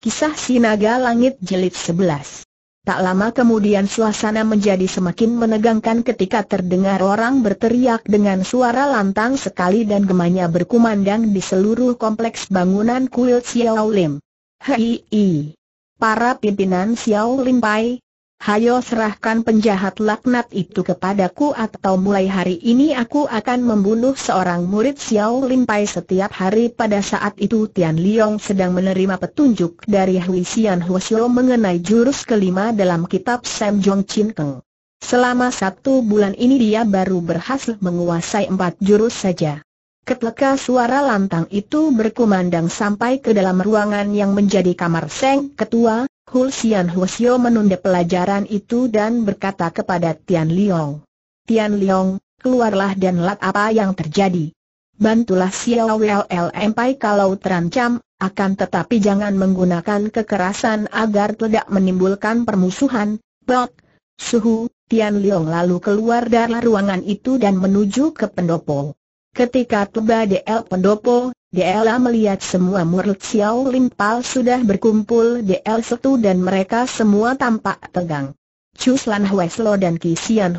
Kisah Sinaga Langit Jelit 11 Tak lama kemudian suasana menjadi semakin menegangkan ketika terdengar orang berteriak dengan suara lantang sekali dan gemanya berkumandang di seluruh kompleks bangunan kuil Xiao Lim. Hei! Para pimpinan Xiao Lim Pai, Hayo serahkan penjahat laknat itu kepadaku atau mulai hari ini aku akan membunuh seorang murid Xiao Pai setiap hari pada saat itu Tian Liong sedang menerima petunjuk dari Hui Xian Xiao mengenai jurus kelima dalam kitab Sam Jong Chin Keng. Selama satu bulan ini dia baru berhasil menguasai empat jurus saja. Ketika suara lantang itu berkumandang sampai ke dalam ruangan yang menjadi kamar Seng Ketua, Hul Hulsian Husio menunda pelajaran itu dan berkata kepada Tian Liong. Tian Liong, keluarlah dan lihat apa yang terjadi. Bantulah Xiao LLM Empai kalau terancam, akan tetapi jangan menggunakan kekerasan agar tidak menimbulkan permusuhan. Bok, suhu, Tian Liong lalu keluar dari ruangan itu dan menuju ke pendopo. Ketika tiba di El Pendopo, DLA melihat semua murid Xiao Lim Pal sudah berkumpul DL Setu dan mereka semua tampak tegang. Chu Lan dan Ki Sian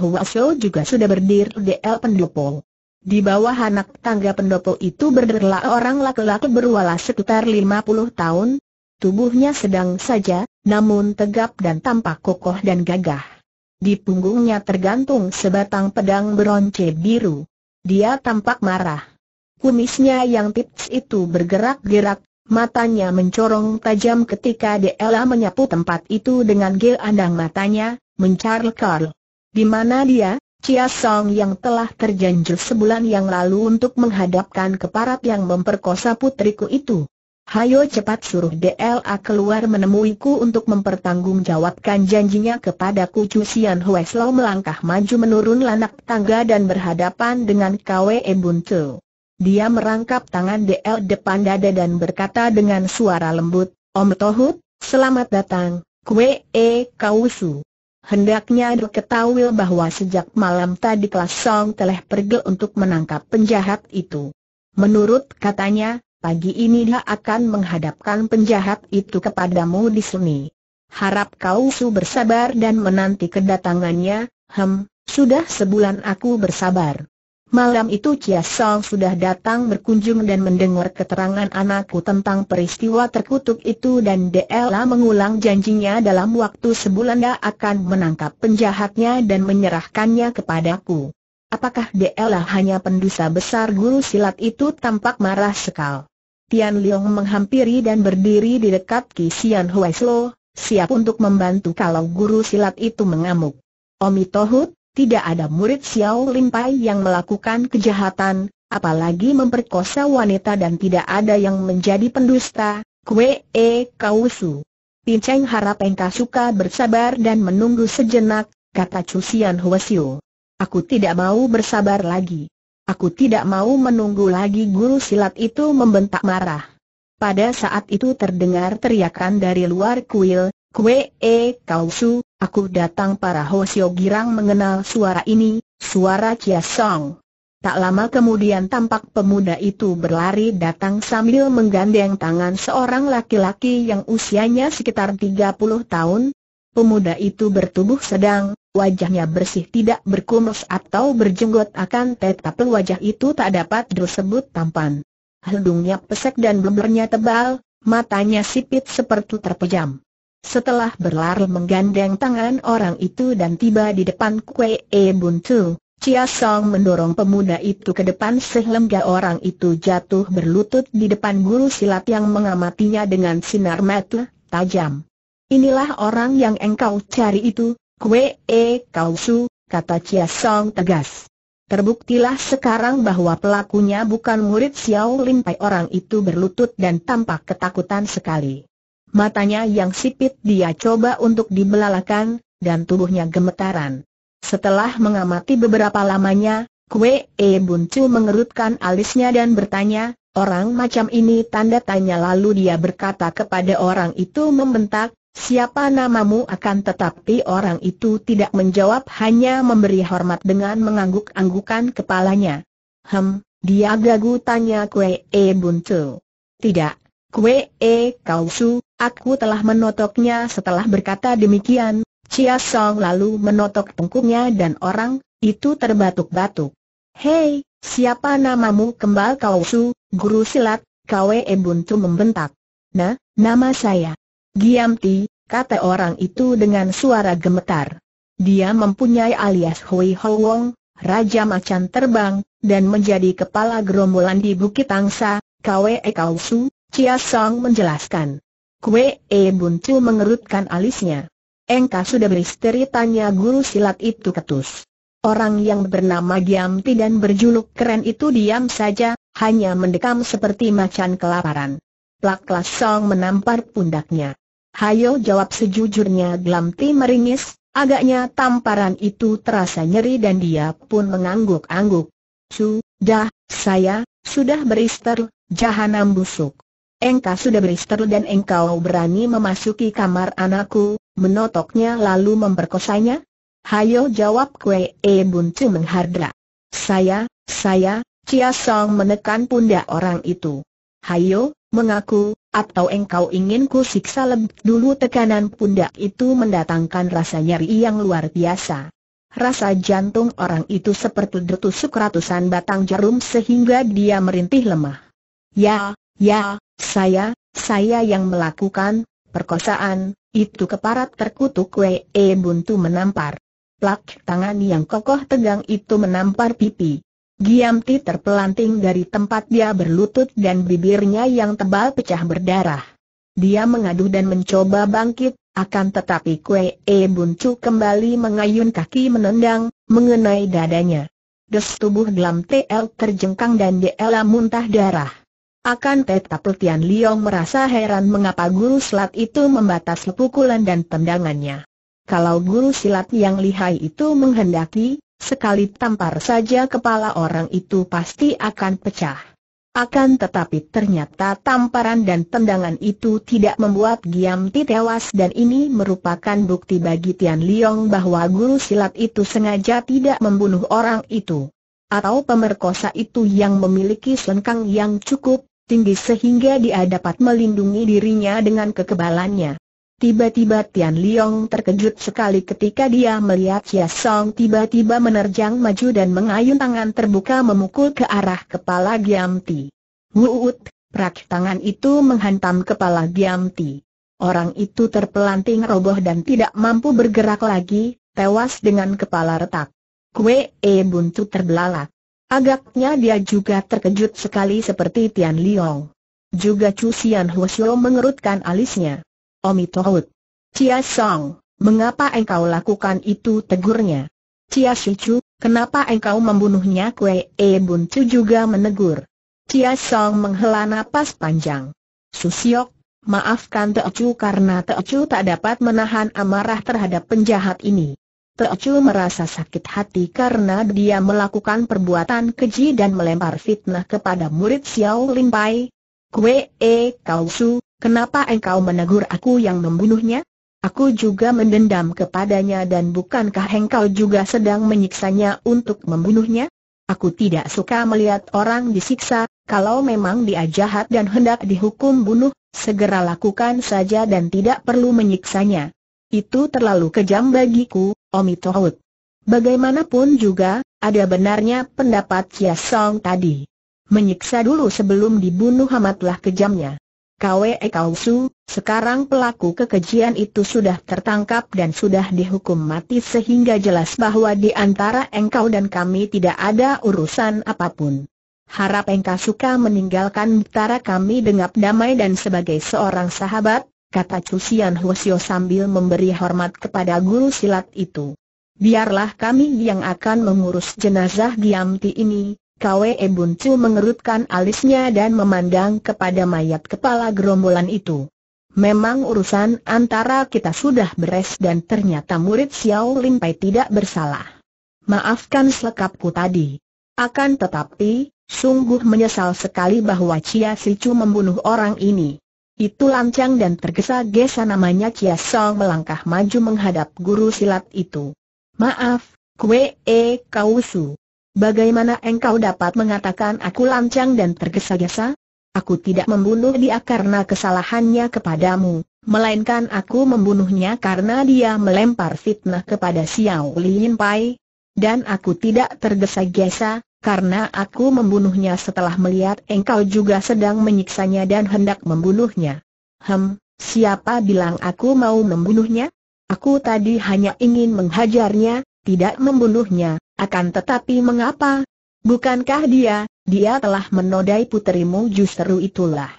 juga sudah berdiri DL Pendopo. Di bawah anak tangga pendopo itu berderlah orang laki-laki berwala sekitar 50 tahun. Tubuhnya sedang saja, namun tegap dan tampak kokoh dan gagah. Di punggungnya tergantung sebatang pedang beronce biru. Dia tampak marah. Kumisnya yang tips itu bergerak-gerak, matanya mencorong tajam ketika Dela menyapu tempat itu dengan andang matanya, mencar Carl. Di mana dia? Chia Song yang telah terjanjur sebulan yang lalu untuk menghadapkan keparat yang memperkosa putriku itu. Hayo cepat suruh DLA keluar menemuiku untuk mempertanggungjawabkan janjinya kepadaku Chu Sian Hueslo melangkah maju menurun lanak tangga dan berhadapan dengan Kwe Bun dia merangkap tangan DL depan dada dan berkata dengan suara lembut, Om Tohut, selamat datang, kue e kausu. Hendaknya diketahui bahwa sejak malam tadi kelas Song telah pergi untuk menangkap penjahat itu. Menurut katanya, pagi ini dia akan menghadapkan penjahat itu kepadamu di sini. Harap Kausu bersabar dan menanti kedatangannya, hem, sudah sebulan aku bersabar. Malam itu Chia Song sudah datang berkunjung dan mendengar keterangan anakku tentang peristiwa terkutuk itu dan Dela mengulang janjinya dalam waktu sebulan dia akan menangkap penjahatnya dan menyerahkannya kepadaku. Apakah Dela hanya pendusa besar guru silat itu tampak marah sekal. Tian Liang menghampiri dan berdiri di dekat Kisian Huaislo, siap untuk membantu kalau guru silat itu mengamuk. Omi Tohut, tidak ada murid Xiao Limpai yang melakukan kejahatan, apalagi memperkosa wanita dan tidak ada yang menjadi pendusta, kue e kausu. Pincheng harap engkau suka bersabar dan menunggu sejenak, kata Cusian Huasio. Aku tidak mau bersabar lagi. Aku tidak mau menunggu lagi guru silat itu membentak marah. Pada saat itu terdengar teriakan dari luar kuil, Kue e kausu, Aku datang para Hosio Girang mengenal suara ini, suara Chia Song. Tak lama kemudian tampak pemuda itu berlari datang sambil menggandeng tangan seorang laki-laki yang usianya sekitar 30 tahun. Pemuda itu bertubuh sedang, Wajahnya bersih tidak berkumus atau berjenggot akan tetapi wajah itu tak dapat disebut tampan. Hidungnya pesek dan bibirnya tebal, matanya sipit seperti terpejam. Setelah berlari menggandeng tangan orang itu dan tiba di depan Kue E Bun Tu, Chia Song mendorong pemuda itu ke depan sehingga orang itu jatuh berlutut di depan guru silat yang mengamatinya dengan sinar mata tajam. Inilah orang yang engkau cari itu, Kue E Kau Su, kata Chia Song tegas. Terbuktilah sekarang bahwa pelakunya bukan murid Xiao Lim Pai orang itu berlutut dan tampak ketakutan sekali. Matanya yang sipit dia coba untuk dibelalakan, dan tubuhnya gemetaran. Setelah mengamati beberapa lamanya, Kue E Buncu mengerutkan alisnya dan bertanya, orang macam ini tanda tanya lalu dia berkata kepada orang itu membentak, siapa namamu akan tetapi orang itu tidak menjawab hanya memberi hormat dengan mengangguk-anggukan kepalanya. Hem, dia gagu tanya Kue E Buncu. Tidak, Kue E Kausu, Aku telah menotoknya setelah berkata demikian, Chia Song lalu menotok pungkungnya dan orang, itu terbatuk-batuk. Hei, siapa namamu kembal kau su, guru silat, Kwe Ebuntu membentak. Nah, nama saya. Ti, kata orang itu dengan suara gemetar. Dia mempunyai alias Hui Ho Wong, Raja Macan Terbang, dan menjadi kepala gerombolan di Bukit Angsa, e kau Su, Chia Song menjelaskan. Kue E Buncu mengerutkan alisnya. Engkau sudah beristeri tanya guru silat itu ketus. Orang yang bernama Giamti dan berjuluk keren itu diam saja, hanya mendekam seperti macan kelaparan. Plak Song menampar pundaknya. Hayo jawab sejujurnya Giamti meringis, agaknya tamparan itu terasa nyeri dan dia pun mengangguk-angguk. Sudah, saya, sudah beristirahat, jahanam busuk. Engkau sudah beristeru dan engkau berani memasuki kamar anakku, menotoknya lalu memperkosanya? Hayo jawab kue e eh, buntu menghardra. Saya, saya, Chia Song menekan pundak orang itu. Hayo, mengaku, atau engkau ingin ku siksa lebih dulu tekanan pundak itu mendatangkan rasa nyeri yang luar biasa. Rasa jantung orang itu seperti detusuk ratusan batang jarum sehingga dia merintih lemah. Ya, ya, saya, saya yang melakukan perkosaan, itu keparat terkutuk Wei Buntu menampar. Plak tangan yang kokoh tegang itu menampar pipi. Giamti terpelanting dari tempat dia berlutut dan bibirnya yang tebal pecah berdarah. Dia mengaduh dan mencoba bangkit, akan tetapi Kue E Buncu kembali mengayun kaki menendang, mengenai dadanya. Des tubuh dalam TL terjengkang dan DL muntah darah. Akan tetap Tian Liong merasa heran mengapa guru silat itu membatasi pukulan dan tendangannya. Kalau guru silat yang lihai itu menghendaki, sekali tampar saja kepala orang itu pasti akan pecah. Akan tetapi ternyata tamparan dan tendangan itu tidak membuat Giamti tewas dan ini merupakan bukti bagi Tian Liong bahwa guru silat itu sengaja tidak membunuh orang itu. Atau pemerkosa itu yang memiliki selengkang yang cukup, tinggi sehingga dia dapat melindungi dirinya dengan kekebalannya. Tiba-tiba Tian Liang terkejut sekali ketika dia melihat Xia Song tiba-tiba menerjang maju dan mengayun tangan terbuka memukul ke arah kepala Giam Ti. Wuut, prak tangan itu menghantam kepala Giam Ti. Orang itu terpelanting roboh dan tidak mampu bergerak lagi, tewas dengan kepala retak. Kue E buntu terbelalak. Agaknya dia juga terkejut sekali seperti Tian Liong. Juga Chu Xian Huo mengerutkan alisnya. Omi Tohut. Cia Song, mengapa engkau lakukan itu tegurnya? Cia Chu, kenapa engkau membunuhnya Kue E Bun Chu juga menegur. Cia Song menghela napas panjang. Susiok, maafkan Chu karena Chu tak dapat menahan amarah terhadap penjahat ini. Teocu merasa sakit hati karena dia melakukan perbuatan keji dan melempar fitnah kepada murid Xiao Lin Pai. Kue E Kau Su, kenapa engkau menegur aku yang membunuhnya? Aku juga mendendam kepadanya dan bukankah engkau juga sedang menyiksanya untuk membunuhnya? Aku tidak suka melihat orang disiksa, kalau memang dia jahat dan hendak dihukum bunuh, segera lakukan saja dan tidak perlu menyiksanya. Itu terlalu kejam bagiku, Omi Tohut. Bagaimanapun juga, ada benarnya pendapat Chia Song tadi. Menyiksa dulu sebelum dibunuh amatlah kejamnya. Kwe Kausu, sekarang pelaku kekejian itu sudah tertangkap dan sudah dihukum mati sehingga jelas bahwa di antara engkau dan kami tidak ada urusan apapun. Harap engkau suka meninggalkan utara kami dengan damai dan sebagai seorang sahabat, kata Cusian Hwasyo sambil memberi hormat kepada guru silat itu. Biarlah kami yang akan mengurus jenazah Giamti ini, Kwe Buncu mengerutkan alisnya dan memandang kepada mayat kepala gerombolan itu. Memang urusan antara kita sudah beres dan ternyata murid Xiao Lin Pai tidak bersalah. Maafkan selekapku tadi. Akan tetapi, sungguh menyesal sekali bahwa Cia Sichu membunuh orang ini. Itu lancang dan tergesa-gesa namanya Chia Song melangkah maju menghadap guru silat itu. Maaf, kue e kausu. Bagaimana engkau dapat mengatakan aku lancang dan tergesa-gesa? Aku tidak membunuh dia karena kesalahannya kepadamu, melainkan aku membunuhnya karena dia melempar fitnah kepada Xiao Lin Pai. Dan aku tidak tergesa-gesa, karena aku membunuhnya setelah melihat engkau juga sedang menyiksanya dan hendak membunuhnya. Hem, siapa bilang aku mau membunuhnya? Aku tadi hanya ingin menghajarnya, tidak membunuhnya, akan tetapi mengapa? Bukankah dia, dia telah menodai puterimu justru itulah.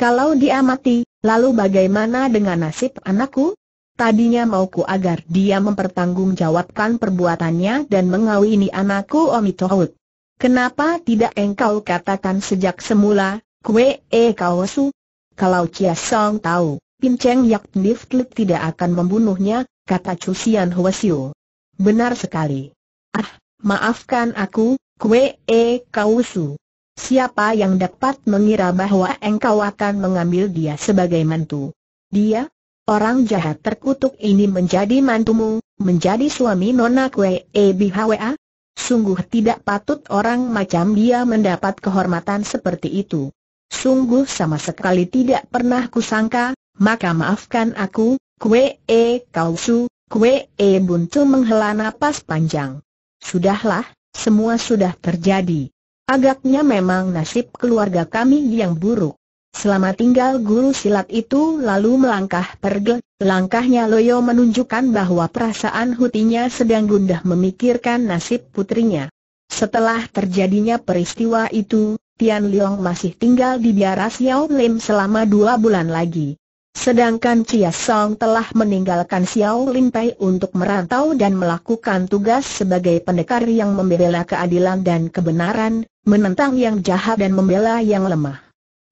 Kalau dia mati, lalu bagaimana dengan nasib anakku? Tadinya mauku agar dia mempertanggungjawabkan perbuatannya dan mengawini anakku Omitohut. Kenapa tidak engkau katakan sejak semula, kue e su? Kalau Chia Song tahu, Pin Cheng Yak Niftlik tidak akan membunuhnya, kata Cusian Huasiu. Benar sekali. Ah, maafkan aku, kue e eh, kausu. Siapa yang dapat mengira bahwa engkau akan mengambil dia sebagai mantu? Dia? Orang jahat terkutuk ini menjadi mantumu, menjadi suami nona kue e eh, bihawa? Sungguh tidak patut orang macam dia mendapat kehormatan seperti itu. Sungguh sama sekali tidak pernah kusangka, maka maafkan aku, kue e kausu, kue e buntu menghela napas panjang. Sudahlah, semua sudah terjadi. Agaknya memang nasib keluarga kami yang buruk. Selama tinggal guru silat itu lalu melangkah pergi, langkahnya Loyo menunjukkan bahwa perasaan hutinya sedang gundah memikirkan nasib putrinya. Setelah terjadinya peristiwa itu, Tian Liang masih tinggal di biara Xiao Lim selama dua bulan lagi. Sedangkan Chia Song telah meninggalkan Xiao Lim Pei untuk merantau dan melakukan tugas sebagai pendekar yang membela keadilan dan kebenaran, menentang yang jahat dan membela yang lemah.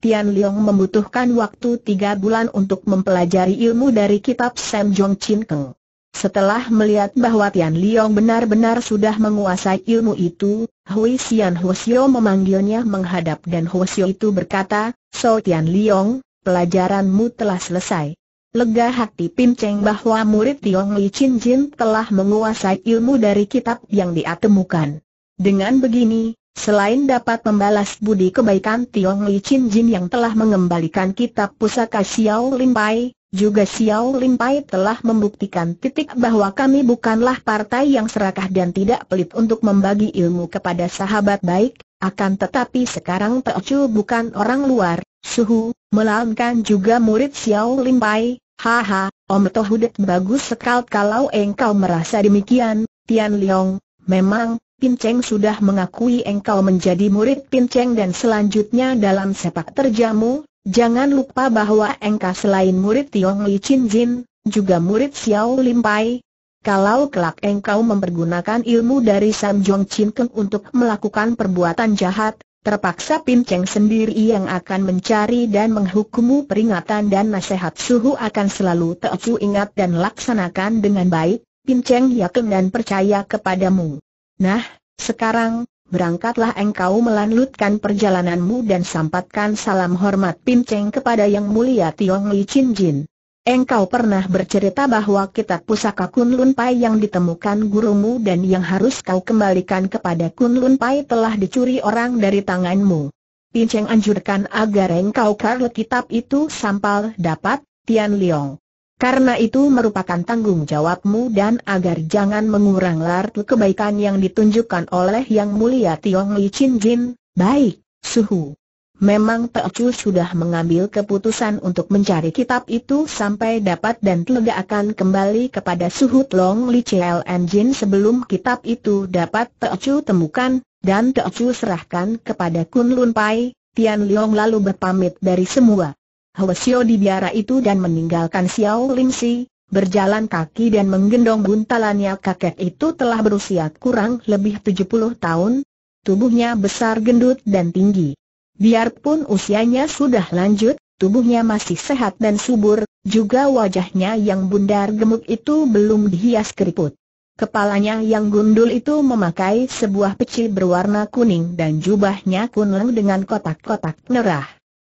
Tian Liang membutuhkan waktu tiga bulan untuk mempelajari ilmu dari kitab Sam Jong Chin Keng. Setelah melihat bahwa Tian Liong benar-benar sudah menguasai ilmu itu, Hui Xian Xiao memanggilnya menghadap dan Huo Xiao itu berkata, So Tian Liong, pelajaranmu telah selesai. Lega hati Pim Cheng bahwa murid Tiong Li Chin Jin telah menguasai ilmu dari kitab yang dia temukan. Dengan begini, Selain dapat membalas budi kebaikan Tiong Li Chin Jin yang telah mengembalikan kitab pusaka Xiao Lim Pai, juga Xiao Lim Pai telah membuktikan titik bahwa kami bukanlah partai yang serakah dan tidak pelit untuk membagi ilmu kepada sahabat baik, akan tetapi sekarang Chu bukan orang luar, suhu, melainkan juga murid Xiao Lim Pai, haha, Om Tohudet bagus sekali kalau engkau merasa demikian, Tian Leong, memang, Pinceng sudah mengakui engkau menjadi murid Pinceng dan selanjutnya dalam sepak terjamu, jangan lupa bahwa engkau selain murid Tiong Li Chin Jin, juga murid Xiao Lim Pai. Kalau kelak engkau mempergunakan ilmu dari Sam Jong Chin Keng untuk melakukan perbuatan jahat, terpaksa Pinceng sendiri yang akan mencari dan menghukummu peringatan dan nasihat suhu akan selalu teocu ingat dan laksanakan dengan baik, Pinceng yakin dan percaya kepadamu. Nah, sekarang, berangkatlah engkau melanjutkan perjalananmu dan sampatkan salam hormat Pim Cheng kepada Yang Mulia Tiong Li Chin Jin. Engkau pernah bercerita bahwa kitab pusaka Kun Lun Pai yang ditemukan gurumu dan yang harus kau kembalikan kepada Kun Lun Pai telah dicuri orang dari tanganmu. Pinceng anjurkan agar engkau karl kitab itu sampal dapat, Tian Liong. Karena itu merupakan tanggung jawabmu dan agar jangan mengurang lartu kebaikan yang ditunjukkan oleh Yang Mulia Tiong Li Chin Jin, baik, suhu. Memang Chu sudah mengambil keputusan untuk mencari kitab itu sampai dapat dan Telega akan kembali kepada Suhu Long Li CLN Jin sebelum kitab itu dapat Chu temukan, dan Chu serahkan kepada Kun Lun Pai, Tian Liang lalu berpamit dari semua. Hwasyo di biara itu dan meninggalkan Xiao Lim Si, berjalan kaki dan menggendong buntalannya kakek itu telah berusia kurang lebih 70 tahun, tubuhnya besar gendut dan tinggi. Biarpun usianya sudah lanjut, tubuhnya masih sehat dan subur, juga wajahnya yang bundar gemuk itu belum dihias keriput. Kepalanya yang gundul itu memakai sebuah peci berwarna kuning dan jubahnya kuning dengan kotak-kotak merah.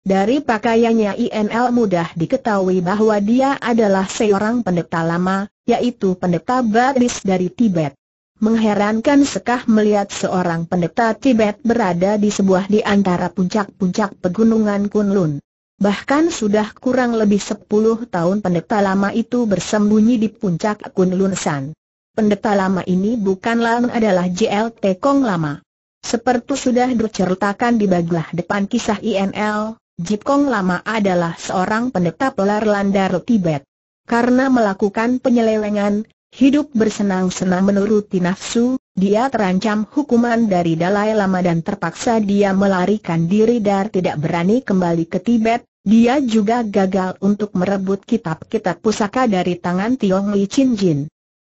Dari pakaiannya INL mudah diketahui bahwa dia adalah seorang pendeta lama, yaitu pendeta Buddhis dari Tibet. Mengherankan sekah melihat seorang pendeta Tibet berada di sebuah di antara puncak-puncak pegunungan Kunlun. Bahkan sudah kurang lebih 10 tahun pendeta lama itu bersembunyi di puncak Kunlun San. Pendeta lama ini bukanlah adalah JLT Kong lama. Seperti sudah diceritakan di baglah depan kisah INL, Jipkong lama adalah seorang pendeta pelar landar Tibet. Karena melakukan penyelewengan, hidup bersenang-senang menuruti nafsu, dia terancam hukuman dari Dalai Lama dan terpaksa dia melarikan diri dan tidak berani kembali ke Tibet. Dia juga gagal untuk merebut kitab-kitab pusaka dari tangan Tiong Li Chin Jin.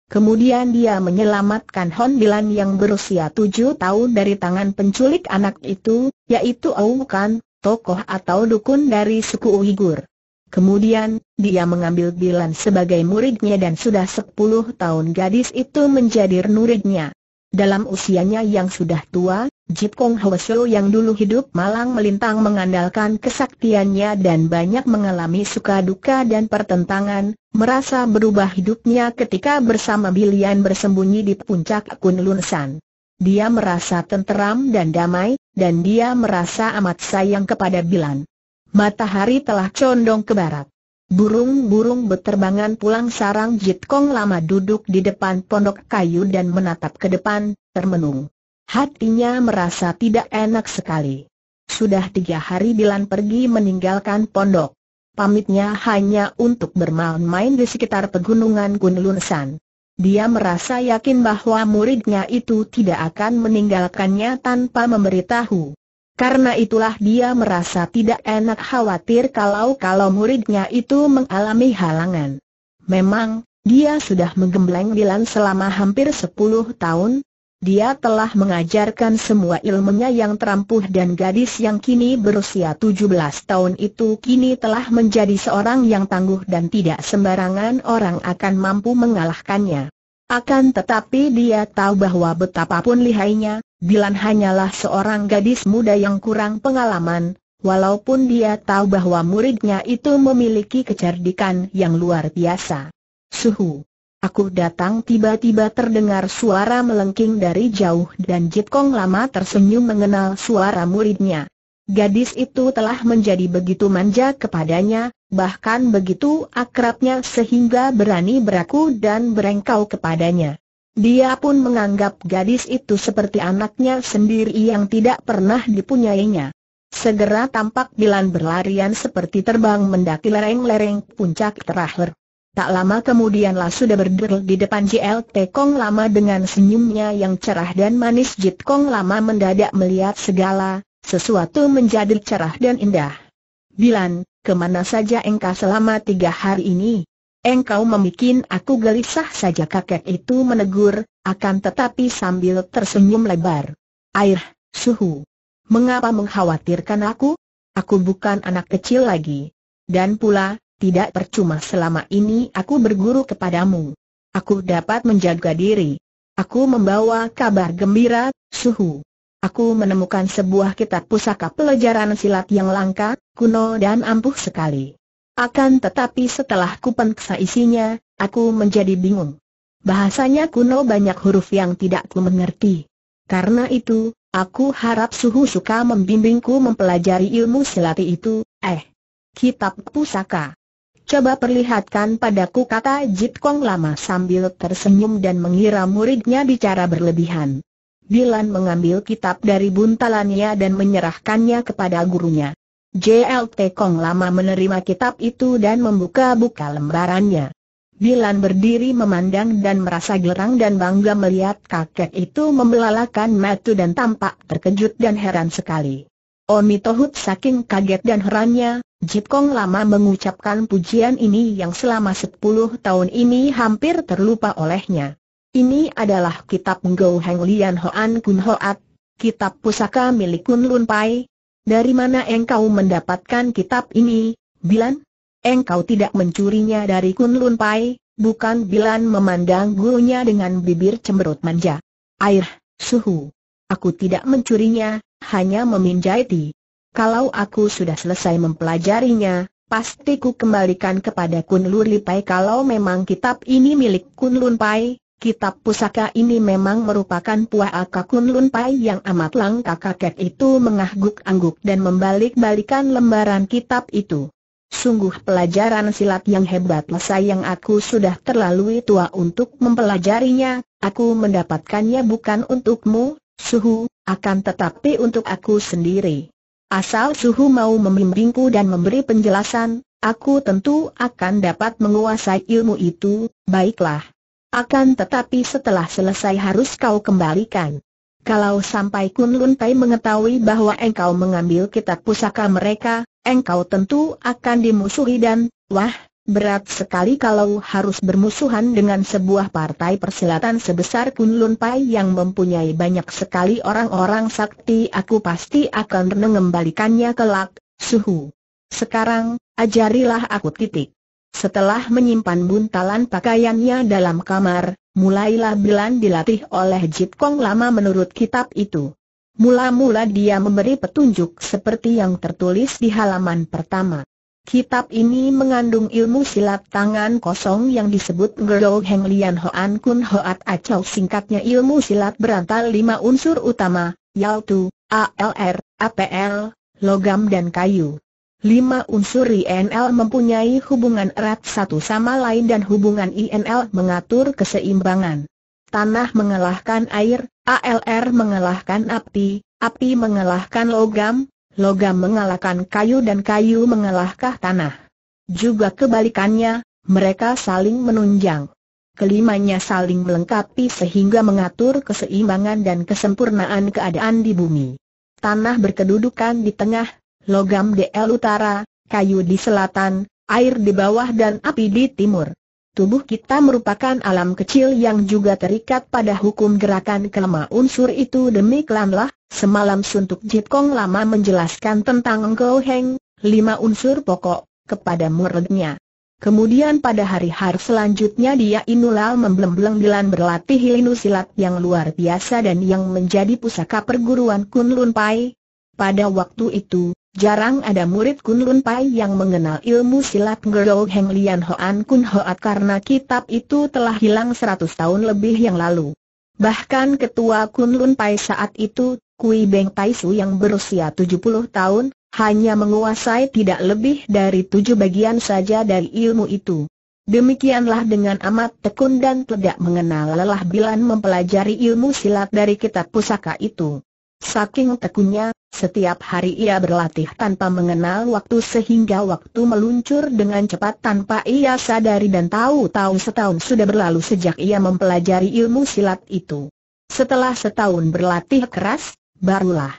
Kemudian dia menyelamatkan Hon Bilan yang berusia tujuh tahun dari tangan penculik anak itu, yaitu Au Kan, tokoh atau dukun dari suku Uighur. Kemudian, dia mengambil Bilan sebagai muridnya dan sudah 10 tahun gadis itu menjadi muridnya. Dalam usianya yang sudah tua, Jip Kong Hwasyo yang dulu hidup malang melintang mengandalkan kesaktiannya dan banyak mengalami suka duka dan pertentangan, merasa berubah hidupnya ketika bersama Bilian bersembunyi di puncak Kunlun San. Dia merasa tenteram dan damai, dan dia merasa amat sayang kepada Bilan. Matahari telah condong ke barat. Burung-burung beterbangan pulang sarang Jit Kong lama duduk di depan pondok kayu dan menatap ke depan, termenung. Hatinya merasa tidak enak sekali. Sudah tiga hari Bilan pergi meninggalkan pondok. Pamitnya hanya untuk bermain-main di sekitar pegunungan Gunlunsan. Dia merasa yakin bahwa muridnya itu tidak akan meninggalkannya tanpa memberitahu. Karena itulah dia merasa tidak enak khawatir kalau-kalau muridnya itu mengalami halangan. Memang, dia sudah menggembleng Dilan selama hampir 10 tahun, dia telah mengajarkan semua ilmunya yang terampuh dan gadis yang kini berusia 17 tahun itu kini telah menjadi seorang yang tangguh dan tidak sembarangan orang akan mampu mengalahkannya. Akan tetapi dia tahu bahwa betapapun lihainya, Bilan hanyalah seorang gadis muda yang kurang pengalaman, walaupun dia tahu bahwa muridnya itu memiliki kecerdikan yang luar biasa. Suhu Aku datang tiba-tiba terdengar suara melengking dari jauh dan Jit Kong lama tersenyum mengenal suara muridnya. Gadis itu telah menjadi begitu manja kepadanya, bahkan begitu akrabnya sehingga berani beraku dan berengkau kepadanya. Dia pun menganggap gadis itu seperti anaknya sendiri yang tidak pernah dipunyainya. Segera tampak Bilan berlarian seperti terbang mendaki lereng-lereng puncak terakhir. Tak lama kemudianlah sudah berdiri di depan JLT Kong Lama dengan senyumnya yang cerah dan manis Jit Kong Lama mendadak melihat segala, sesuatu menjadi cerah dan indah. Bilan, kemana saja engkau selama tiga hari ini? Engkau membuat aku gelisah saja kakek itu menegur, akan tetapi sambil tersenyum lebar. Air, suhu. Mengapa mengkhawatirkan aku? Aku bukan anak kecil lagi. Dan pula, tidak percuma selama ini aku berguru kepadamu. Aku dapat menjaga diri. Aku membawa kabar gembira, suhu. Aku menemukan sebuah kitab pusaka pelajaran silat yang langka, kuno dan ampuh sekali. Akan tetapi setelah kupenksa isinya, aku menjadi bingung. Bahasanya kuno banyak huruf yang tidak ku mengerti. Karena itu, aku harap Suhu suka membimbingku mempelajari ilmu silat itu, eh. Kitab pusaka. Coba perlihatkan padaku kata Jit Kong lama sambil tersenyum dan mengira muridnya bicara berlebihan. Dilan mengambil kitab dari buntalannya dan menyerahkannya kepada gurunya. JLT Kong lama menerima kitab itu dan membuka-buka lembarannya. Dilan berdiri memandang dan merasa gerang dan bangga melihat kakek itu membelalakan matu dan tampak terkejut dan heran sekali. Omi Tohut saking kaget dan herannya, Jip Kong lama mengucapkan pujian ini yang selama sepuluh tahun ini hampir terlupa olehnya. Ini adalah kitab Ngo Heng Lian Hoan Kun Hoat, kitab pusaka milik Kun Lun Pai. Dari mana engkau mendapatkan kitab ini, Bilan? Engkau tidak mencurinya dari Kun Lun Pai, bukan Bilan memandang gurunya dengan bibir cemberut manja. Air, suhu. Aku tidak mencurinya, hanya meminjai ti. Kalau aku sudah selesai mempelajarinya, pasti ku kembalikan kepada Kun Lun kalau memang kitab ini milik Kun Lun Kitab pusaka ini memang merupakan puaka Kun Lun yang amat langka kakek itu mengangguk-angguk dan membalik-balikan lembaran kitab itu. Sungguh pelajaran silat yang hebat sayang aku sudah terlalu tua untuk mempelajarinya, aku mendapatkannya bukan untukmu, suhu, akan tetapi untuk aku sendiri. Asal suhu mau membimbingku dan memberi penjelasan, aku tentu akan dapat menguasai ilmu itu, baiklah. Akan tetapi setelah selesai harus kau kembalikan. Kalau sampai Kun Lun Tai mengetahui bahwa engkau mengambil kitab pusaka mereka, engkau tentu akan dimusuhi dan, wah, Berat sekali kalau harus bermusuhan dengan sebuah partai persilatan sebesar Kunlun Pai yang mempunyai banyak sekali orang-orang sakti aku pasti akan mengembalikannya kelak, suhu. Sekarang, ajarilah aku titik. Setelah menyimpan buntalan pakaiannya dalam kamar, mulailah Bilan dilatih oleh Jit Kong lama menurut kitab itu. Mula-mula dia memberi petunjuk seperti yang tertulis di halaman pertama. Kitab ini mengandung ilmu silat tangan kosong yang disebut Gerou Heng Lian Hoan Kun Hoat atau singkatnya ilmu silat berantal lima unsur utama, yaitu ALR, APL, logam dan kayu. Lima unsur INL mempunyai hubungan erat satu sama lain dan hubungan INL mengatur keseimbangan. Tanah mengalahkan air, ALR mengalahkan api, api mengalahkan logam, logam mengalahkan kayu dan kayu mengalahkan tanah. Juga kebalikannya, mereka saling menunjang. Kelimanya saling melengkapi sehingga mengatur keseimbangan dan kesempurnaan keadaan di bumi. Tanah berkedudukan di tengah, logam di el utara, kayu di selatan, air di bawah dan api di timur. Tubuh kita merupakan alam kecil yang juga terikat pada hukum gerakan kelima unsur itu demi kelamlah, Semalam Suntuk Kong lama menjelaskan tentang Engkau Heng, lima unsur pokok, kepada muridnya. Kemudian pada hari-hari selanjutnya dia Inulal membeleng dilan berlatih ilmu silat yang luar biasa dan yang menjadi pusaka perguruan Kun Lun Pai. Pada waktu itu, jarang ada murid Kun Lun Pai yang mengenal ilmu silat Ngerou Heng Lian Hoan Kun Hoat karena kitab itu telah hilang seratus tahun lebih yang lalu. Bahkan ketua Kun Lun Pai saat itu, Kui Beng Tai Su yang berusia 70 tahun, hanya menguasai tidak lebih dari tujuh bagian saja dari ilmu itu. Demikianlah dengan amat tekun dan tidak mengenal lelah bilan mempelajari ilmu silat dari kitab pusaka itu. Saking tekunnya, setiap hari ia berlatih tanpa mengenal waktu sehingga waktu meluncur dengan cepat tanpa ia sadari dan tahu-tahu setahun sudah berlalu sejak ia mempelajari ilmu silat itu. Setelah setahun berlatih keras, barulah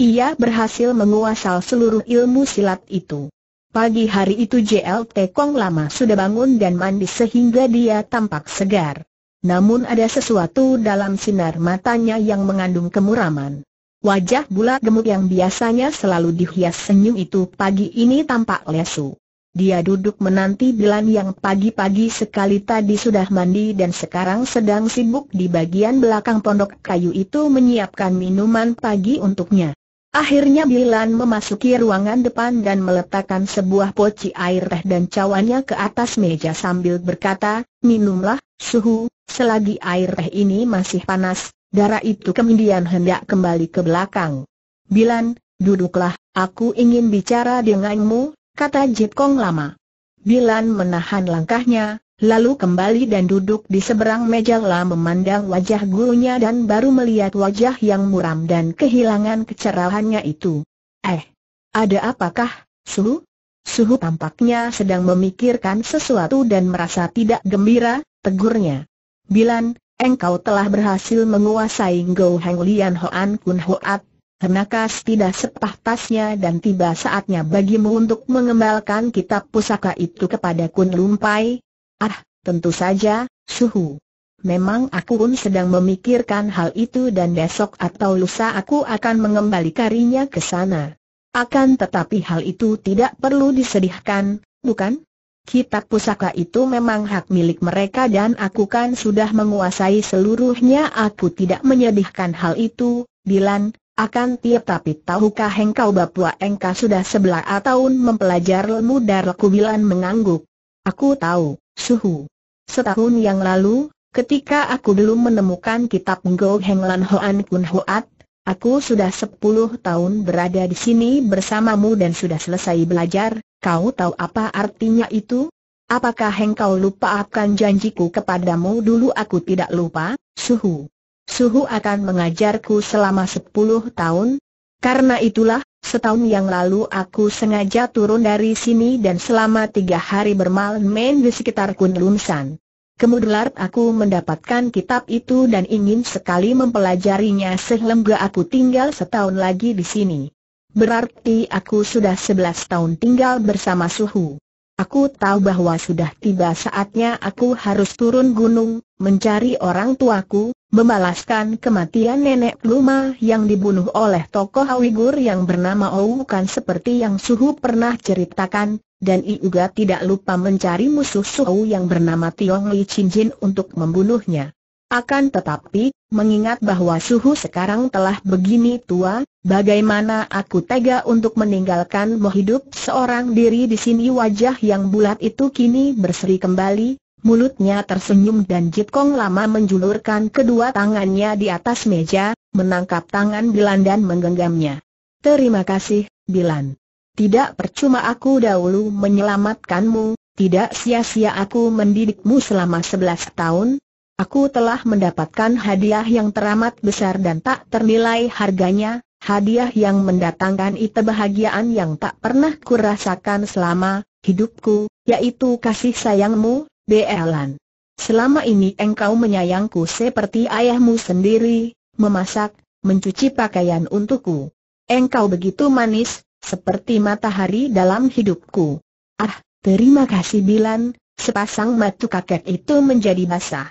ia berhasil menguasai seluruh ilmu silat itu. Pagi hari itu Jl. Tekong lama sudah bangun dan mandi sehingga dia tampak segar. Namun ada sesuatu dalam sinar matanya yang mengandung kemuraman. Wajah bulat gemuk yang biasanya selalu dihias senyum itu pagi ini tampak lesu. Dia duduk menanti Bilan yang pagi-pagi sekali tadi sudah mandi dan sekarang sedang sibuk di bagian belakang pondok kayu itu menyiapkan minuman pagi untuknya. Akhirnya Bilan memasuki ruangan depan dan meletakkan sebuah poci air teh dan cawannya ke atas meja sambil berkata, minumlah, suhu, selagi air teh ini masih panas, darah itu kemudian hendak kembali ke belakang. Bilan, duduklah, aku ingin bicara denganmu, kata Jip Kong lama. Bilan menahan langkahnya, lalu kembali dan duduk di seberang meja lama memandang wajah gurunya dan baru melihat wajah yang muram dan kehilangan kecerahannya itu. Eh, ada apakah, Suhu? Suhu tampaknya sedang memikirkan sesuatu dan merasa tidak gembira, tegurnya. Bilan, engkau telah berhasil menguasai Go Heng Lian Hoan Kun Hoat Kenakas tidak sepah tasnya dan tiba saatnya bagimu untuk mengembalikan kitab pusaka itu kepada Kun Lumpai. Ah, tentu saja, suhu. Memang aku pun sedang memikirkan hal itu dan besok atau lusa aku akan mengembalikannya ke sana. Akan tetapi hal itu tidak perlu disedihkan, bukan? Kitab pusaka itu memang hak milik mereka dan aku kan sudah menguasai seluruhnya Aku tidak menyedihkan hal itu, Dilan, akan tiap tetapi tahukah engkau bahwa engkau sudah sebelah tahun mempelajari ilmu kubilan mengangguk? Aku tahu, suhu. Setahun yang lalu, ketika aku belum menemukan kitab Ngo Heng Lan Hoan Kun Hoat, aku sudah sepuluh tahun berada di sini bersamamu dan sudah selesai belajar, kau tahu apa artinya itu? Apakah engkau lupa akan janjiku kepadamu dulu aku tidak lupa, suhu. Suhu akan mengajarku selama 10 tahun. Karena itulah, setahun yang lalu aku sengaja turun dari sini dan selama tiga hari bermalam di sekitar Kunlunsan. Kemudian aku mendapatkan kitab itu dan ingin sekali mempelajarinya sehingga aku tinggal setahun lagi di sini. Berarti aku sudah 11 tahun tinggal bersama Suhu. Aku tahu bahwa sudah tiba saatnya aku harus turun gunung, mencari orang tuaku, membalaskan kematian nenek Luma yang dibunuh oleh tokoh Uighur yang bernama Ou kan seperti yang Suhu pernah ceritakan, dan I tidak lupa mencari musuh Suhu yang bernama Tiong Li Jin untuk membunuhnya. Akan tetapi, mengingat bahwa Suhu sekarang telah begini tua, bagaimana aku tega untuk meninggalkan hidup seorang diri di sini wajah yang bulat itu kini berseri kembali, Mulutnya tersenyum dan Kong lama menjulurkan kedua tangannya di atas meja, menangkap tangan Bilan dan menggenggamnya. Terima kasih, Bilan. Tidak percuma aku dahulu menyelamatkanmu, tidak sia-sia aku mendidikmu selama 11 tahun. Aku telah mendapatkan hadiah yang teramat besar dan tak ternilai harganya, hadiah yang mendatangkan itu bahagiaan yang tak pernah kurasakan selama hidupku, yaitu kasih sayangmu, Belan. Selama ini engkau menyayangku seperti ayahmu sendiri, memasak, mencuci pakaian untukku. Engkau begitu manis, seperti matahari dalam hidupku. Ah, terima kasih Bilan, sepasang mata kakek itu menjadi basah.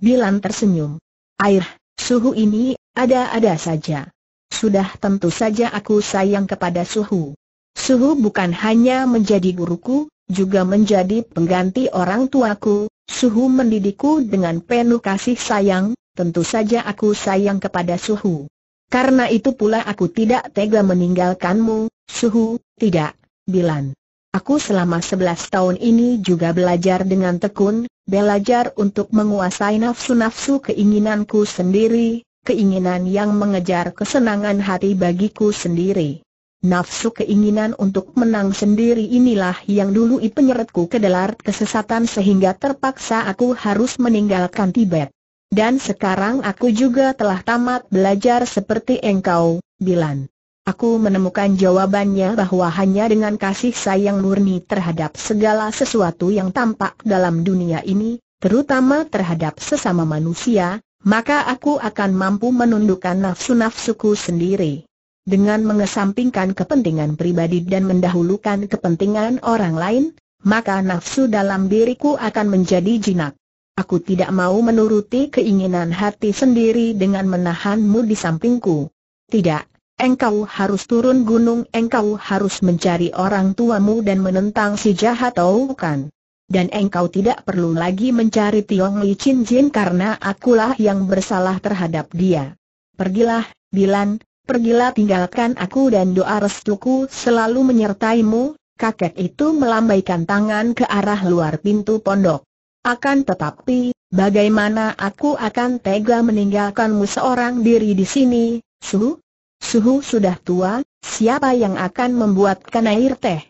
Bilan tersenyum. Air, suhu ini, ada-ada saja. Sudah tentu saja aku sayang kepada suhu. Suhu bukan hanya menjadi guruku, juga menjadi pengganti orang tuaku, Suhu mendidikku dengan penuh kasih sayang, tentu saja aku sayang kepada Suhu. Karena itu pula aku tidak tega meninggalkanmu, Suhu, tidak, Bilan. Aku selama 11 tahun ini juga belajar dengan tekun, belajar untuk menguasai nafsu-nafsu keinginanku sendiri, keinginan yang mengejar kesenangan hati bagiku sendiri. Nafsu keinginan untuk menang sendiri inilah yang dulu penyeretku ke dalam kesesatan sehingga terpaksa aku harus meninggalkan Tibet. Dan sekarang aku juga telah tamat belajar seperti engkau, Bilan. Aku menemukan jawabannya bahwa hanya dengan kasih sayang murni terhadap segala sesuatu yang tampak dalam dunia ini, terutama terhadap sesama manusia, maka aku akan mampu menundukkan nafsu-nafsuku sendiri dengan mengesampingkan kepentingan pribadi dan mendahulukan kepentingan orang lain, maka nafsu dalam diriku akan menjadi jinak. Aku tidak mau menuruti keinginan hati sendiri dengan menahanmu di sampingku. Tidak, engkau harus turun gunung, engkau harus mencari orang tuamu dan menentang si jahat oh, bukan. Dan engkau tidak perlu lagi mencari Tiong Li Chin Jin karena akulah yang bersalah terhadap dia. Pergilah, Dilan, pergilah tinggalkan aku dan doa restuku selalu menyertaimu, kakek itu melambaikan tangan ke arah luar pintu pondok. Akan tetapi, bagaimana aku akan tega meninggalkanmu seorang diri di sini, Suhu? Suhu sudah tua, siapa yang akan membuatkan air teh?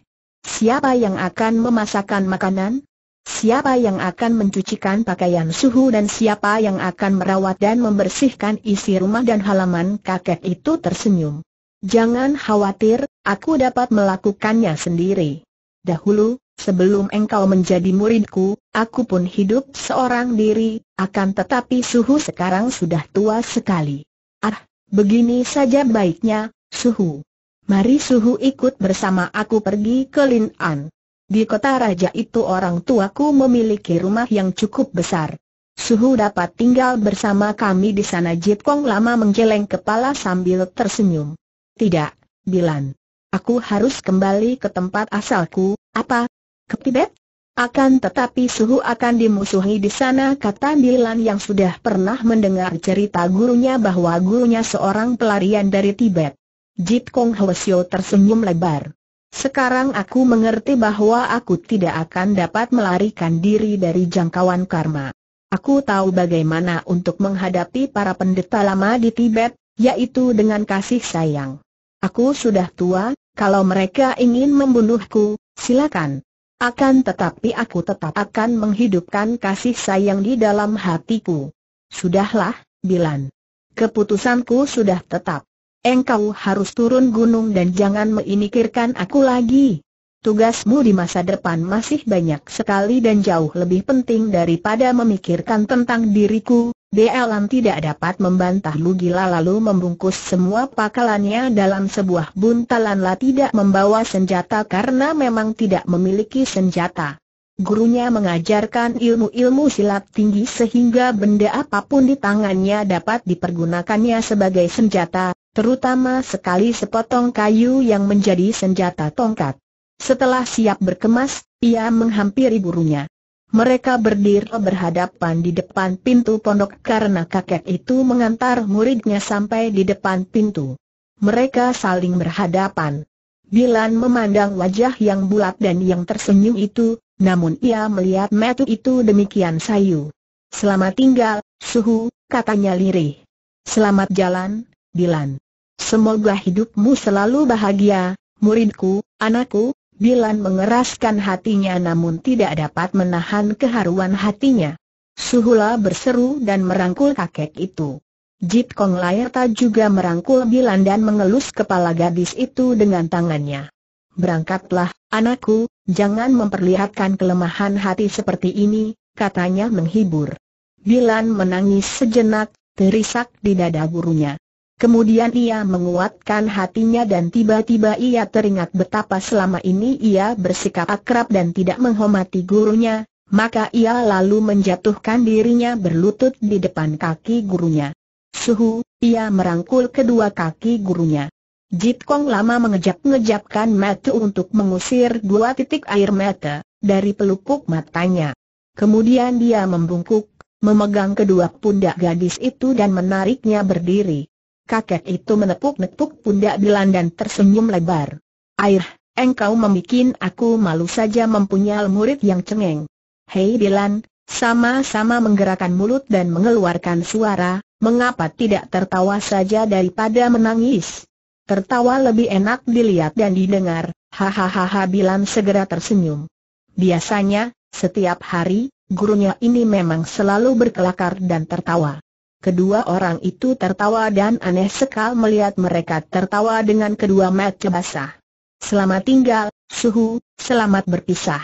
Siapa yang akan memasakkan makanan? Siapa yang akan mencucikan pakaian suhu dan siapa yang akan merawat dan membersihkan isi rumah dan halaman kakek itu tersenyum. Jangan khawatir, aku dapat melakukannya sendiri. Dahulu, sebelum engkau menjadi muridku, aku pun hidup seorang diri, akan tetapi suhu sekarang sudah tua sekali. Ah, begini saja baiknya, suhu. Mari suhu ikut bersama aku pergi ke Lin'an. Di kota raja itu orang tuaku memiliki rumah yang cukup besar. Suhu dapat tinggal bersama kami di sana Jitkong Kong lama menggeleng kepala sambil tersenyum. Tidak, Bilan. Aku harus kembali ke tempat asalku, apa? Ke Tibet? Akan tetapi Suhu akan dimusuhi di sana kata Bilan yang sudah pernah mendengar cerita gurunya bahwa gurunya seorang pelarian dari Tibet. Jitkong Kong Hwasyo tersenyum lebar. Sekarang aku mengerti bahwa aku tidak akan dapat melarikan diri dari jangkauan karma. Aku tahu bagaimana untuk menghadapi para pendeta lama di Tibet, yaitu dengan kasih sayang. Aku sudah tua, kalau mereka ingin membunuhku, silakan. Akan tetapi aku tetap akan menghidupkan kasih sayang di dalam hatiku. Sudahlah, Bilan. Keputusanku sudah tetap engkau harus turun gunung dan jangan meinikirkan aku lagi. Tugasmu di masa depan masih banyak sekali dan jauh lebih penting daripada memikirkan tentang diriku. Dealan tidak dapat membantah gila lalu membungkus semua pakalannya dalam sebuah buntalan lah tidak membawa senjata karena memang tidak memiliki senjata. Gurunya mengajarkan ilmu-ilmu silat tinggi sehingga benda apapun di tangannya dapat dipergunakannya sebagai senjata, terutama sekali sepotong kayu yang menjadi senjata tongkat. Setelah siap berkemas, ia menghampiri gurunya. Mereka berdiri berhadapan di depan pintu pondok karena kakek itu mengantar muridnya sampai di depan pintu. Mereka saling berhadapan. Bilan memandang wajah yang bulat dan yang tersenyum itu, namun ia melihat metu itu demikian sayu. Selamat tinggal, suhu, katanya lirih. Selamat jalan, Bilan. Semoga hidupmu selalu bahagia, muridku, anakku, Bilan mengeraskan hatinya namun tidak dapat menahan keharuan hatinya. Suhula berseru dan merangkul kakek itu. Jit Kong Layerta juga merangkul Bilan dan mengelus kepala gadis itu dengan tangannya. Berangkatlah, anakku, jangan memperlihatkan kelemahan hati seperti ini, katanya menghibur. Bilan menangis sejenak, terisak di dada gurunya. Kemudian ia menguatkan hatinya dan tiba-tiba ia teringat betapa selama ini ia bersikap akrab dan tidak menghormati gurunya, maka ia lalu menjatuhkan dirinya berlutut di depan kaki gurunya. Suhu, ia merangkul kedua kaki gurunya. Jit Kong lama mengejap-ngejapkan mata untuk mengusir dua titik air mata dari pelupuk matanya. Kemudian dia membungkuk, memegang kedua pundak gadis itu dan menariknya berdiri kakek itu menepuk-nepuk pundak Bilan dan tersenyum lebar. Air, engkau membuat aku malu saja mempunyai murid yang cengeng. Hei Bilan, sama-sama menggerakkan mulut dan mengeluarkan suara, mengapa tidak tertawa saja daripada menangis? Tertawa lebih enak dilihat dan didengar, hahaha Bilan segera tersenyum. Biasanya, setiap hari, gurunya ini memang selalu berkelakar dan tertawa. Kedua orang itu tertawa dan aneh sekali melihat mereka tertawa dengan kedua mata basah. Selamat tinggal, Suhu, selamat berpisah.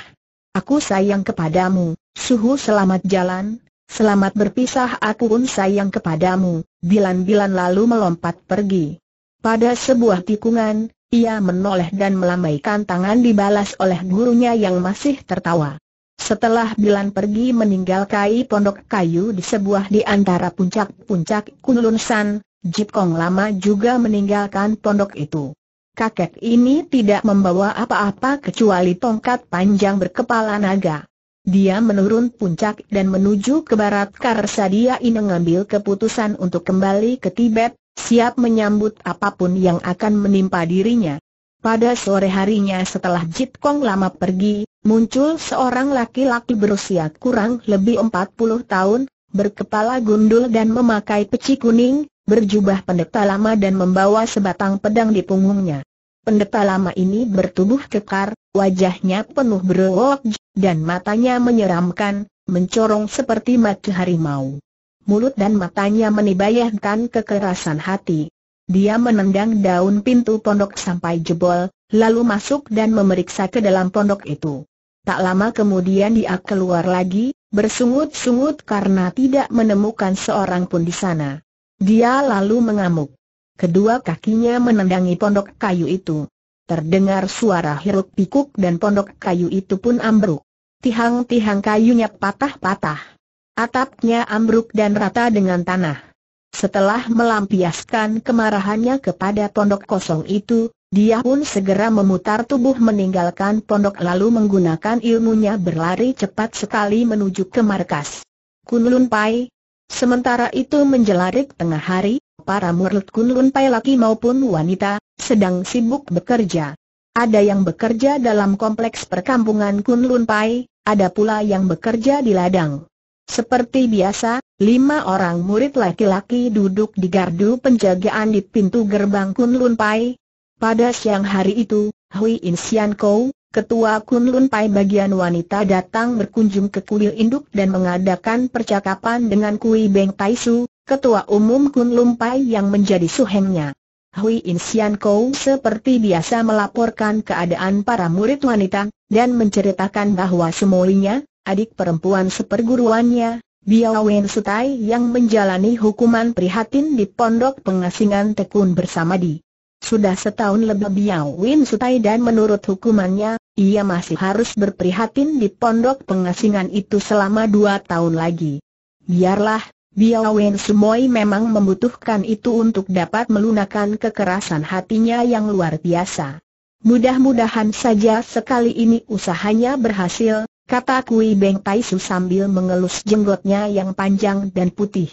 Aku sayang kepadamu, Suhu selamat jalan, selamat berpisah aku pun sayang kepadamu, Bilan-bilan lalu melompat pergi. Pada sebuah tikungan, ia menoleh dan melambaikan tangan dibalas oleh gurunya yang masih tertawa. Setelah Bilan pergi meninggalkai pondok kayu di sebuah di antara puncak-puncak Kunlun San, Jip Kong lama juga meninggalkan pondok itu. Kakek ini tidak membawa apa-apa kecuali tongkat panjang berkepala naga. Dia menurun puncak dan menuju ke barat karena dia ingin mengambil keputusan untuk kembali ke Tibet, siap menyambut apapun yang akan menimpa dirinya. Pada sore harinya setelah Jit Kong lama pergi, muncul seorang laki-laki berusia kurang lebih 40 tahun, berkepala gundul dan memakai peci kuning, berjubah pendeta lama dan membawa sebatang pedang di punggungnya. Pendeta lama ini bertubuh kekar, wajahnya penuh berwok dan matanya menyeramkan, mencorong seperti mata harimau. Mulut dan matanya menibayahkan kekerasan hati, dia menendang daun pintu pondok sampai jebol, lalu masuk dan memeriksa ke dalam pondok itu. Tak lama kemudian dia keluar lagi, bersungut-sungut karena tidak menemukan seorang pun di sana. Dia lalu mengamuk. Kedua kakinya menendangi pondok kayu itu. Terdengar suara hiruk pikuk dan pondok kayu itu pun ambruk. Tihang-tihang kayunya patah-patah. Atapnya ambruk dan rata dengan tanah. Setelah melampiaskan kemarahannya kepada pondok kosong itu, dia pun segera memutar tubuh meninggalkan pondok lalu menggunakan ilmunya berlari cepat sekali menuju ke markas. Kunlun Pai. Sementara itu menjelarik tengah hari, para murid Kunlun Pai laki maupun wanita, sedang sibuk bekerja. Ada yang bekerja dalam kompleks perkampungan Kunlun Pai, ada pula yang bekerja di ladang. Seperti biasa, Lima orang murid laki-laki duduk di gardu penjagaan di pintu gerbang Kunlun Pai. Pada siang hari itu, Hui Insian Kou, ketua Kunlun Pai bagian wanita datang berkunjung ke kuil induk dan mengadakan percakapan dengan Kui Beng Su, ketua umum Kunlun Pai yang menjadi suhengnya. Hui Insian Kou seperti biasa melaporkan keadaan para murid wanita, dan menceritakan bahwa semuanya, adik perempuan seperguruannya, Biao Wen Sutai yang menjalani hukuman prihatin di pondok pengasingan tekun bersama di. Sudah setahun lebih Biao Wen Sutai dan menurut hukumannya, ia masih harus berprihatin di pondok pengasingan itu selama dua tahun lagi. Biarlah, Biao Wen Sumoi memang membutuhkan itu untuk dapat melunakan kekerasan hatinya yang luar biasa. Mudah-mudahan saja sekali ini usahanya berhasil, kata Kui Beng Taisu sambil mengelus jenggotnya yang panjang dan putih.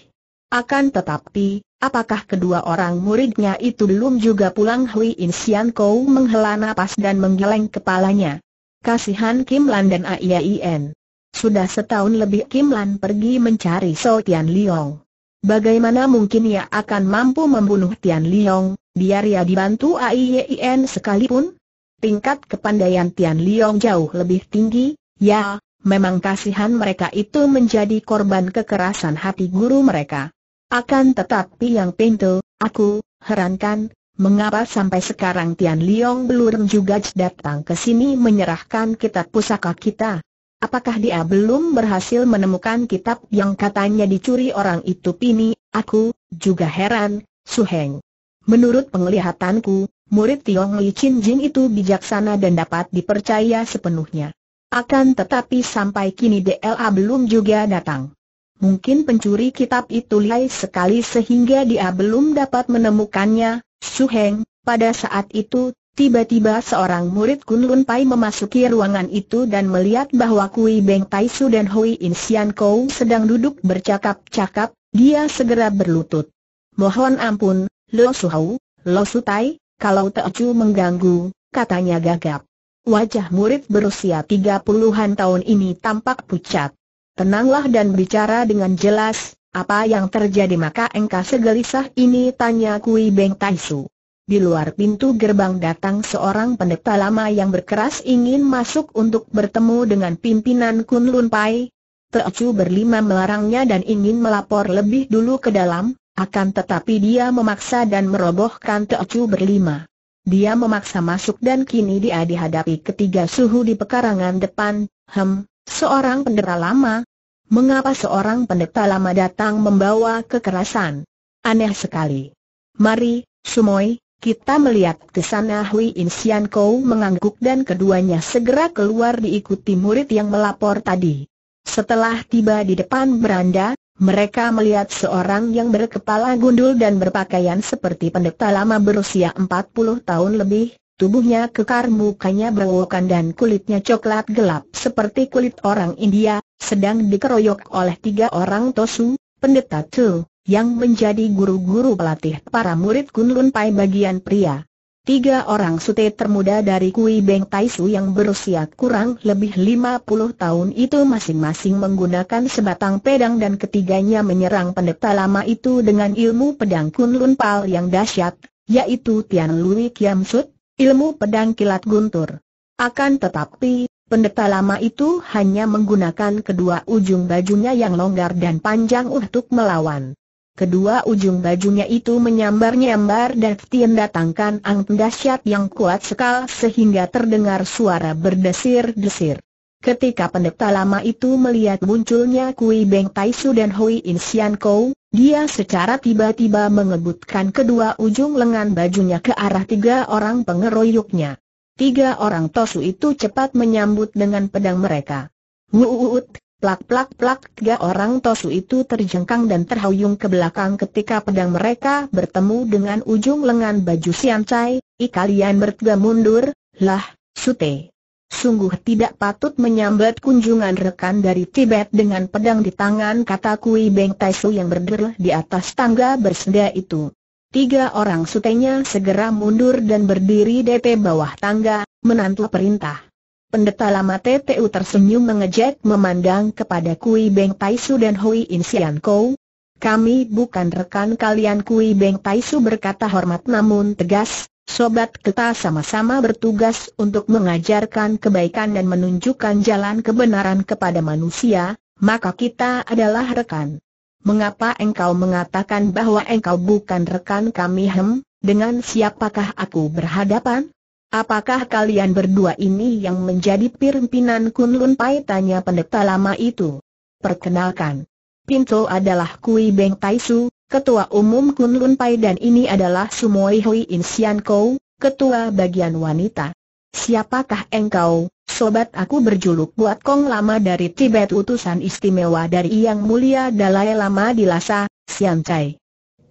Akan tetapi, apakah kedua orang muridnya itu belum juga pulang Hui In Sian Kou menghela nafas dan menggeleng kepalanya. Kasihan Kim Lan dan Aiyien. Sudah setahun lebih Kim Lan pergi mencari So Tian Liong. Bagaimana mungkin ia akan mampu membunuh Tian Liong, biar ia dibantu Aiyien sekalipun? Tingkat kepandaian Tian Liong jauh lebih tinggi, Ya, memang kasihan mereka itu menjadi korban kekerasan hati guru mereka. Akan tetapi yang pintu, aku, herankan, mengapa sampai sekarang Tian Liong belum juga datang ke sini menyerahkan kitab pusaka kita. Apakah dia belum berhasil menemukan kitab yang katanya dicuri orang itu Pini? Aku juga heran, Suheng. Menurut penglihatanku, murid Tiong Li Chin Jin itu bijaksana dan dapat dipercaya sepenuhnya. Akan tetapi sampai kini DLA belum juga datang. Mungkin pencuri kitab itu lihai sekali sehingga dia belum dapat menemukannya, Suheng, pada saat itu, tiba-tiba seorang murid Kun Lun Pai memasuki ruangan itu dan melihat bahwa Kui Beng Tai Su dan Hui In Sian Kou sedang duduk bercakap-cakap, dia segera berlutut. Mohon ampun, Lo Suhau, Lo Tai, kalau Chu mengganggu, katanya gagap. Wajah murid berusia tiga puluhan tahun ini tampak pucat. Tenanglah dan bicara dengan jelas, apa yang terjadi maka engkau segelisah ini tanya Kui Beng Taisu. Di luar pintu gerbang datang seorang pendeta lama yang berkeras ingin masuk untuk bertemu dengan pimpinan Kun Lun Pai. Teocu berlima melarangnya dan ingin melapor lebih dulu ke dalam, akan tetapi dia memaksa dan merobohkan Teocu berlima. Dia memaksa masuk dan kini dia dihadapi ketiga suhu di pekarangan depan, hem, seorang pendeta lama. Mengapa seorang pendeta lama datang membawa kekerasan? Aneh sekali. Mari, Sumoy, kita melihat ke sana Hui Insian Kou mengangguk dan keduanya segera keluar diikuti murid yang melapor tadi. Setelah tiba di depan beranda, mereka melihat seorang yang berkepala gundul dan berpakaian seperti pendeta lama berusia 40 tahun lebih, tubuhnya kekar mukanya berwokan dan kulitnya coklat gelap seperti kulit orang India, sedang dikeroyok oleh tiga orang Tosu, pendeta Tu, yang menjadi guru-guru pelatih para murid Kunlun Pai bagian pria. Tiga orang sute termuda dari Kui Beng Taisu yang berusia kurang lebih 50 tahun itu masing-masing menggunakan sebatang pedang dan ketiganya menyerang pendeta lama itu dengan ilmu pedang Kunlun Pal yang dahsyat, yaitu Tian Lui Kiam Sut, ilmu pedang kilat guntur. Akan tetapi, pendeta lama itu hanya menggunakan kedua ujung bajunya yang longgar dan panjang untuk melawan. Kedua ujung bajunya itu menyambar-nyambar dan Tien datangkan ang dahsyat yang kuat sekali sehingga terdengar suara berdesir-desir. Ketika pendeta lama itu melihat munculnya Kui Beng Taisu dan Hui In Sian Kou, dia secara tiba-tiba mengebutkan kedua ujung lengan bajunya ke arah tiga orang pengeroyoknya. Tiga orang tosu itu cepat menyambut dengan pedang mereka. Wuuut, Plak-plak-plak tiga orang tosu itu terjengkang dan terhuyung ke belakang ketika pedang mereka bertemu dengan ujung lengan baju Sian Chai, I kalian bertiga mundur, lah, sute. Sungguh tidak patut menyambat kunjungan rekan dari Tibet dengan pedang di tangan kata Kui Beng Taisu yang berdiri di atas tangga bersenda itu. Tiga orang sutenya segera mundur dan berdiri DP bawah tangga, menantu perintah. Pendeta lama TTU tersenyum mengejek memandang kepada Kui Beng Taisu dan Hui In Kou. Kami bukan rekan kalian Kui Beng Taisu berkata hormat namun tegas, sobat kita sama-sama bertugas untuk mengajarkan kebaikan dan menunjukkan jalan kebenaran kepada manusia, maka kita adalah rekan. Mengapa engkau mengatakan bahwa engkau bukan rekan kami hem, dengan siapakah aku berhadapan? Apakah kalian berdua ini yang menjadi pimpinan Kunlun Pai? Tanya pendeta lama itu. Perkenalkan. Pinto adalah Kui Beng Taisu, Ketua Umum Kunlun Pai dan ini adalah Sumoi Hui Insian Kou, Ketua Bagian Wanita. Siapakah engkau, sobat aku berjuluk buat kong lama dari Tibet utusan istimewa dari Yang Mulia Dalai Lama di Lhasa, Sian Chai.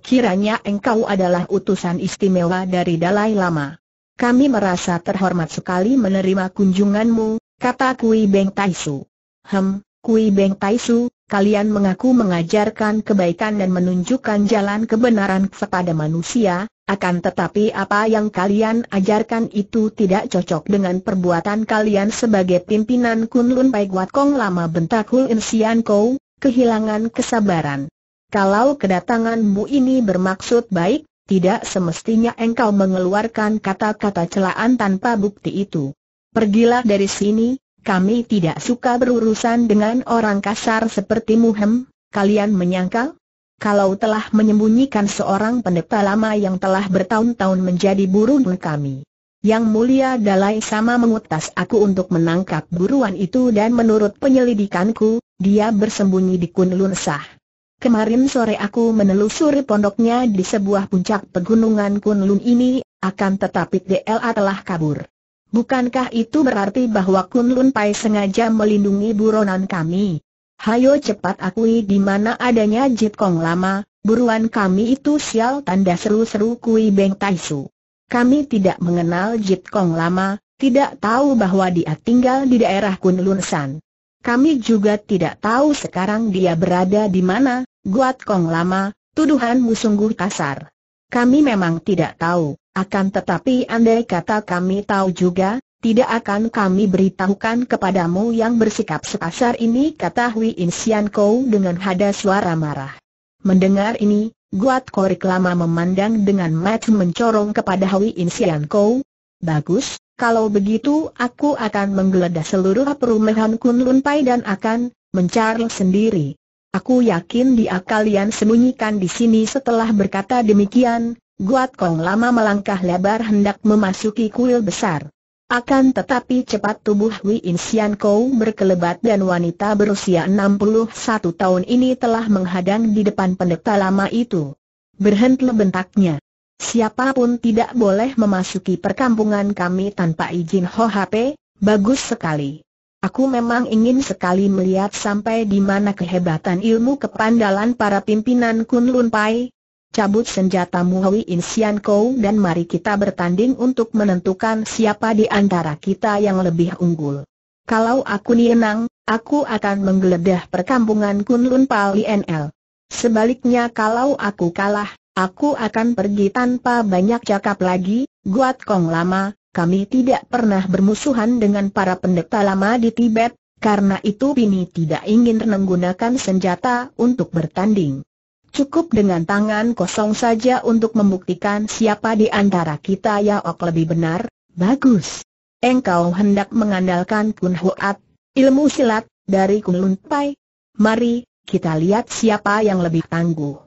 Kiranya engkau adalah utusan istimewa dari Dalai Lama. Kami merasa terhormat sekali menerima kunjunganmu, kata Kui Beng Taisu. Hem, Kui Beng Taisu, kalian mengaku mengajarkan kebaikan dan menunjukkan jalan kebenaran kepada manusia, akan tetapi apa yang kalian ajarkan itu tidak cocok dengan perbuatan kalian sebagai pimpinan Kunlun Pai Guat Kong lama bentak Hul Insian Kou, kehilangan kesabaran. Kalau kedatanganmu ini bermaksud baik, tidak semestinya engkau mengeluarkan kata-kata celaan tanpa bukti itu. Pergilah dari sini, kami tidak suka berurusan dengan orang kasar seperti Muhem, kalian menyangkal? Kalau telah menyembunyikan seorang pendeta lama yang telah bertahun-tahun menjadi buruan kami. Yang mulia Dalai sama mengutas aku untuk menangkap buruan itu dan menurut penyelidikanku, dia bersembunyi di Kunlun Sah. Kemarin sore aku menelusuri pondoknya di sebuah puncak pegunungan Kunlun ini, akan tetapi DLA telah kabur. Bukankah itu berarti bahwa Kunlun Pai sengaja melindungi buronan kami? Hayo cepat akui di mana adanya Jit Kong lama, buruan kami itu sial tanda seru-seru Kui Beng Tai Su. Kami tidak mengenal Jit Kong lama, tidak tahu bahwa dia tinggal di daerah Kunlun San. Kami juga tidak tahu sekarang dia berada di mana, Guat Kong lama, tuduhanmu sungguh kasar. Kami memang tidak tahu, akan tetapi andai kata kami tahu juga, tidak akan kami beritahukan kepadamu yang bersikap sekasar ini kata Hui Insian Kou dengan hada suara marah. Mendengar ini, Guat Korik lama memandang dengan mat mencorong kepada Hui Insian Kou. Bagus, kalau begitu aku akan menggeledah seluruh perumahan Kunlun Pai dan akan mencari sendiri. Aku yakin dia kalian sembunyikan di sini setelah berkata demikian, Guat Kong lama melangkah lebar hendak memasuki kuil besar. Akan tetapi cepat tubuh Wei Insian Kou berkelebat dan wanita berusia 61 tahun ini telah menghadang di depan pendeta lama itu. Berhentilah bentaknya. Siapapun tidak boleh memasuki perkampungan kami tanpa izin Ho HP, bagus sekali. Aku memang ingin sekali melihat sampai di mana kehebatan ilmu kepandalan para pimpinan Kunlun Pai. Cabut senjatamu Hui Sian Kou dan mari kita bertanding untuk menentukan siapa di antara kita yang lebih unggul. Kalau aku nienang, aku akan menggeledah perkampungan Kunlun Pai NL. Sebaliknya kalau aku kalah, Aku akan pergi tanpa banyak cakap lagi, Guat Kong lama, kami tidak pernah bermusuhan dengan para pendeta lama di Tibet, karena itu Pini tidak ingin menggunakan senjata untuk bertanding. Cukup dengan tangan kosong saja untuk membuktikan siapa di antara kita Yaok lebih benar, bagus. Engkau hendak mengandalkan Kun Huat, ilmu silat, dari Kun Lun Pai. Mari, kita lihat siapa yang lebih tangguh.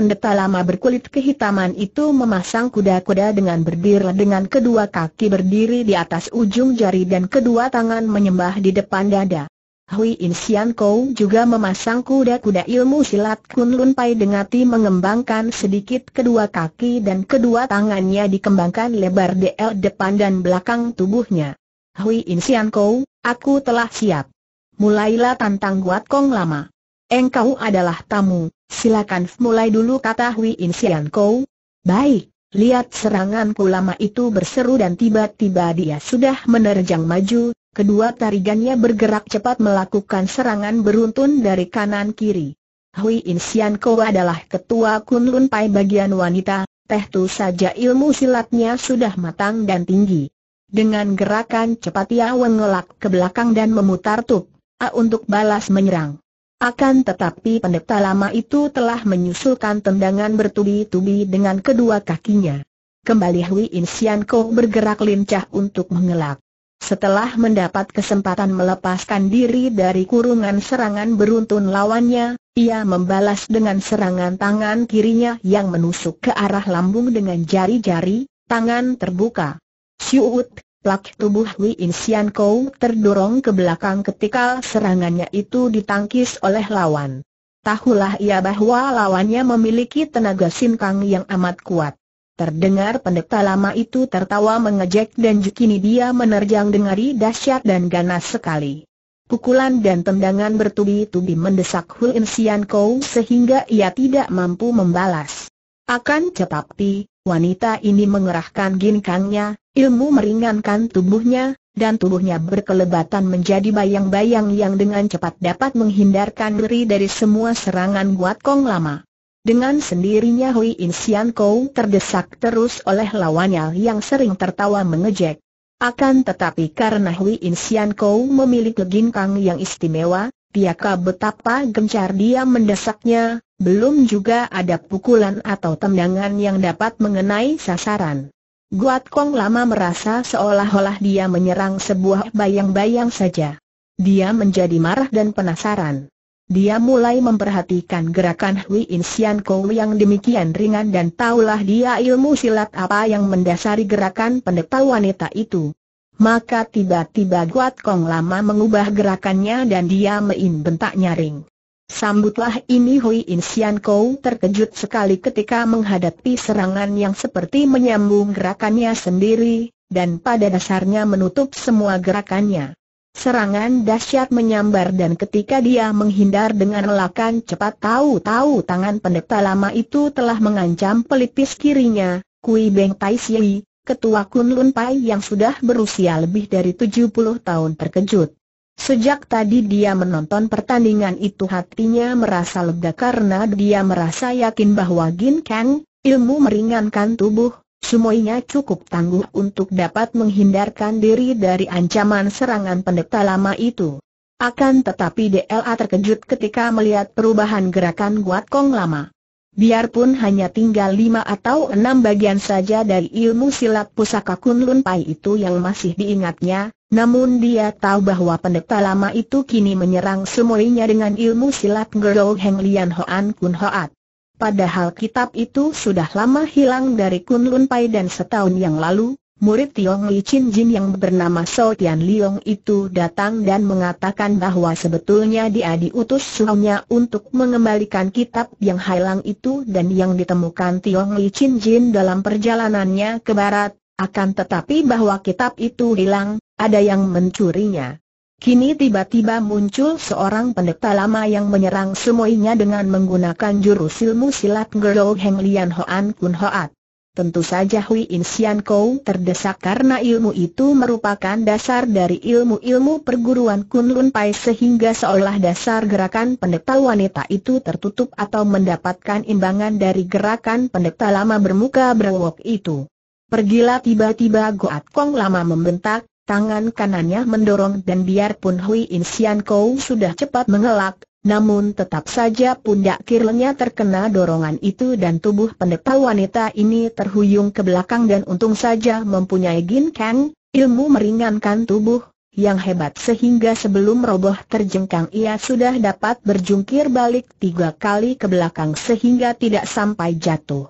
Pendeta lama berkulit kehitaman itu memasang kuda-kuda dengan berdiri dengan kedua kaki berdiri di atas ujung jari dan kedua tangan menyembah di depan dada. Hui In Kou juga memasang kuda-kuda ilmu silat Kun Lun Pai Dengati mengembangkan sedikit kedua kaki dan kedua tangannya dikembangkan lebar DL depan dan belakang tubuhnya. Hui In Kou, aku telah siap. Mulailah tantang Guat Kong lama. Engkau adalah tamu, Silakan mulai dulu kata Hui In Kou. Baik, lihat seranganku lama itu berseru dan tiba-tiba dia sudah menerjang maju, kedua tarigannya bergerak cepat melakukan serangan beruntun dari kanan kiri. Hui In Kou adalah ketua Kunlun Pai bagian wanita, teh tu saja ilmu silatnya sudah matang dan tinggi. Dengan gerakan cepat ia mengelak ke belakang dan memutar tup, untuk balas menyerang. Akan tetapi pendeta lama itu telah menyusulkan tendangan bertubi-tubi dengan kedua kakinya. Kembali Hui Insian Ko bergerak lincah untuk mengelak. Setelah mendapat kesempatan melepaskan diri dari kurungan serangan beruntun lawannya, ia membalas dengan serangan tangan kirinya yang menusuk ke arah lambung dengan jari-jari, tangan terbuka. Siut, Plak tubuh Hui Insian Kou terdorong ke belakang ketika serangannya itu ditangkis oleh lawan. Tahulah ia bahwa lawannya memiliki tenaga sinkang yang amat kuat. Terdengar pendeta lama itu tertawa mengejek dan kini dia menerjang dengari dahsyat dan ganas sekali. Pukulan dan tendangan bertubi-tubi mendesak Hui Insian Kou sehingga ia tidak mampu membalas. Akan tetapi, wanita ini mengerahkan ginkangnya, Ilmu meringankan tubuhnya, dan tubuhnya berkelebatan menjadi bayang-bayang yang dengan cepat dapat menghindarkan diri dari semua serangan buat Kong lama. Dengan sendirinya Hui In Sian Kou terdesak terus oleh lawannya yang sering tertawa mengejek. Akan tetapi karena Hui In Sian Kou memiliki ginkang yang istimewa, Tiaka betapa gencar dia mendesaknya, belum juga ada pukulan atau tendangan yang dapat mengenai sasaran. Guat Kong lama merasa seolah-olah dia menyerang sebuah bayang-bayang saja. Dia menjadi marah dan penasaran. Dia mulai memperhatikan gerakan Hui Insian Kou yang demikian ringan dan taulah dia ilmu silat apa yang mendasari gerakan pendeta wanita itu. Maka tiba-tiba Guat Kong lama mengubah gerakannya dan dia main bentak nyaring. Sambutlah ini Hui In Sian Kou terkejut sekali ketika menghadapi serangan yang seperti menyambung gerakannya sendiri, dan pada dasarnya menutup semua gerakannya. Serangan dahsyat menyambar dan ketika dia menghindar dengan lelakan cepat tahu-tahu tangan pendeta lama itu telah mengancam pelipis kirinya, Kui Beng Tai Siei, ketua Kun Lun Pai yang sudah berusia lebih dari 70 tahun terkejut. Sejak tadi dia menonton pertandingan itu hatinya merasa lega karena dia merasa yakin bahwa Gin Kang, ilmu meringankan tubuh, semuanya cukup tangguh untuk dapat menghindarkan diri dari ancaman serangan pendeta lama itu. Akan tetapi DLA terkejut ketika melihat perubahan gerakan Guat Kong lama. Biarpun hanya tinggal lima atau enam bagian saja dari ilmu silat pusaka Kunlun Pai itu yang masih diingatnya, namun dia tahu bahwa pendeta lama itu kini menyerang semuanya dengan ilmu silat Gerou Heng Lian Hoan Kun Hoat. Padahal kitab itu sudah lama hilang dari kun lun Pai dan setahun yang lalu, murid Tiong Li Chin Jin yang bernama So Tian Liong itu datang dan mengatakan bahwa sebetulnya dia diutus suhunya untuk mengembalikan kitab yang hilang itu dan yang ditemukan Tiong Li Chin Jin dalam perjalanannya ke barat, akan tetapi bahwa kitab itu hilang, ada yang mencurinya. Kini tiba-tiba muncul seorang pendeta lama yang menyerang semuanya dengan menggunakan jurus ilmu silat Gerou Heng Lian Hoan Kun Hoat. Tentu saja Hui In Sian Kou terdesak karena ilmu itu merupakan dasar dari ilmu-ilmu perguruan Kun Lun Pai sehingga seolah dasar gerakan pendeta wanita itu tertutup atau mendapatkan imbangan dari gerakan pendeta lama bermuka berwok itu. Pergilah tiba-tiba Goat Kong lama membentak, tangan kanannya mendorong dan biarpun Hui In Sian Kou sudah cepat mengelak, namun tetap saja pundak kirlenya terkena dorongan itu dan tubuh pendeta wanita ini terhuyung ke belakang dan untung saja mempunyai Gin Kang, ilmu meringankan tubuh, yang hebat sehingga sebelum roboh terjengkang ia sudah dapat berjungkir balik tiga kali ke belakang sehingga tidak sampai jatuh.